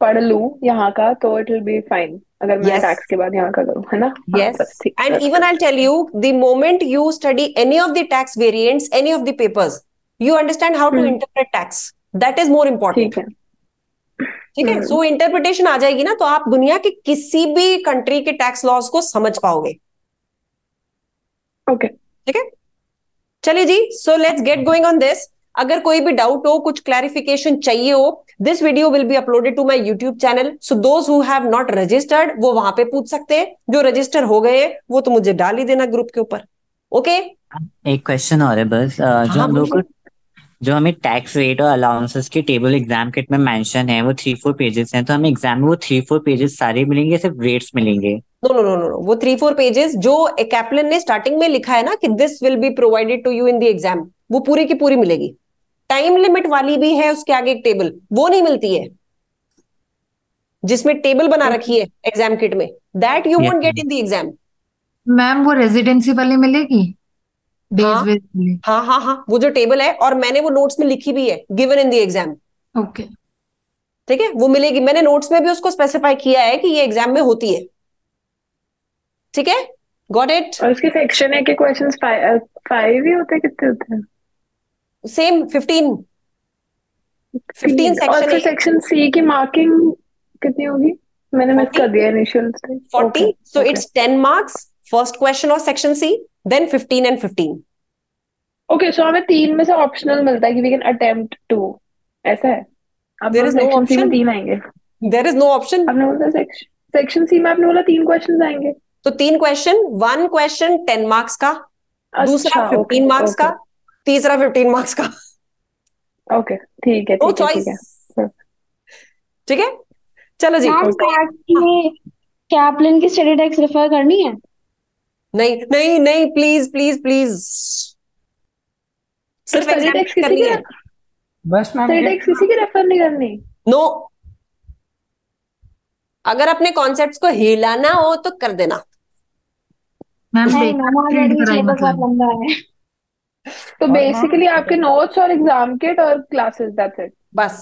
पढ़ लू यहाँ का तो इट विल बी फाइन अगर मैं टैक्स के बाद यहाँ का करूँ है ना yes and even I tell you the moment you study any of the tax variants any of the papers you understand how to interpret tax that is more important ठीक है सो इंटरप्रिटेशन hmm. आ जाएगी ना तो आप दुनिया के किसी भी कंट्री के टैक्स लॉज को समझ पाओगे ओके ठीक है चलिए जी so let's get going on this अगर कोई भी डाउट हो कुछ क्लैरिफिकेशन चाहिए हो this video will be uploaded to my YouTube channel so those who have not registered वो वहां पे पूछ सकते हैं जो रजिस्टर हो गए वो तो मुझे डाल ही देना ग्रुप के ऊपर ओके okay? एक क्वेश्चन और है बस जो हाँ, हम लोग जो हमें टैक्स रेट और अलाउंसेस के टेबल एग्जाम किट में मेंशन है वो थ्री फोर पेजेस हैं तो हमें एग्जाम में वो थ्री फोर पेजेस सारे मिलेंगे सिर्फ रेट्स मिलेंगे नो नो नो नो वो थ्री फोर पेजेस जो कैपलन ने स्टार्टिंग में लिखा है ना कि this will be provided to you in the exam वो पूरी की पूरी मिलेगी टाइम लिमिट वाली भी है उसके आगे एक टेबल वो नहीं मिलती है जिसमें टेबल बना रखी है एग्जाम किट में that you won't get in the exam ma'am वो रेजिडेंसी वाली मिलेगी हाँ, हाँ हाँ हाँ वो जो टेबल है और मैंने वो नोट्स में लिखी भी है given in the exam okay ठीक है वो मिलेगी मैंने नोट्स में भी उसको स्पेसिफाई किया है कि ये एग्जाम में होती है ठीक है गॉट इट उसके सेक्शन है कि क्वेश्चन फाइव ही होते कितने होते हैं same fifteen 15 section section C की मार्किंग कितनी होगी मैंने मिस कर दिया इनिशियल से 40 so it's ten marks first question और section C then fifteen and fifteen okay so हमें तीन में से ऑप्शनल मिलता है कि वी कैन अटेम्प्ट टू ऐसा है अब देयर इज नो ऑप्शन तीन आएंगे देयर इज नो ऑप्शन आपने बोला सेक्शन सेक्शन सी में आपने बोला तीन क्वेश्चंस आएंगे तो तीन question one question ten marks का दूसरा फिफ्टीन अच्छा, मार्क्स का तीसरा फिफ्टीन मार्क्स का ओके ठीक है ठीक है ठीक है चलो जी कैप्लिन की स्टडी टैक्स रेफर करनी है नहीं नहीं नहीं प्लीज प्लीज प्लीज सिर्फ अच्छा, बस किसी की रेफर नहीं करनी नो अगर अपने कॉन्सेप्ट्स को हिलाना हो तो कर देना मतलब। तो बेसिकली आपके नोट्स और एग्जाम किट और क्लासेस दैट्स इट बस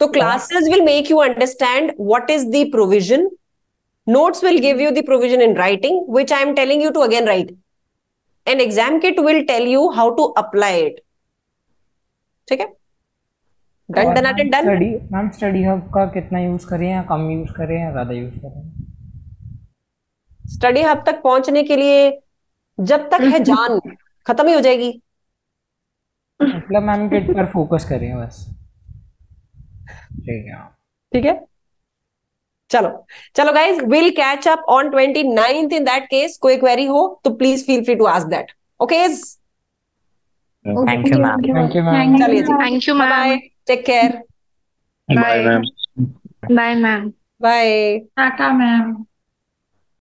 तो classes will make you understand what is the provision notes will give you the provision in writing which i am telling you to again write and exam kit will tell you how to apply it ठीक है स्टडी हब तक पहुंचने के लिए जब तक है जान खत्म ही हो जाएगी मतलब मैम पर फोकस करें बस ठीक है ठीक है चलो चलो guys will catch up on twenty ninth in that case कोई क्वेरी हो तो please feel free to ask that okay thank you ma'am thank you ma'am चलिए thank you bye take care bye ma'am bye ma'am bye टाटा मैम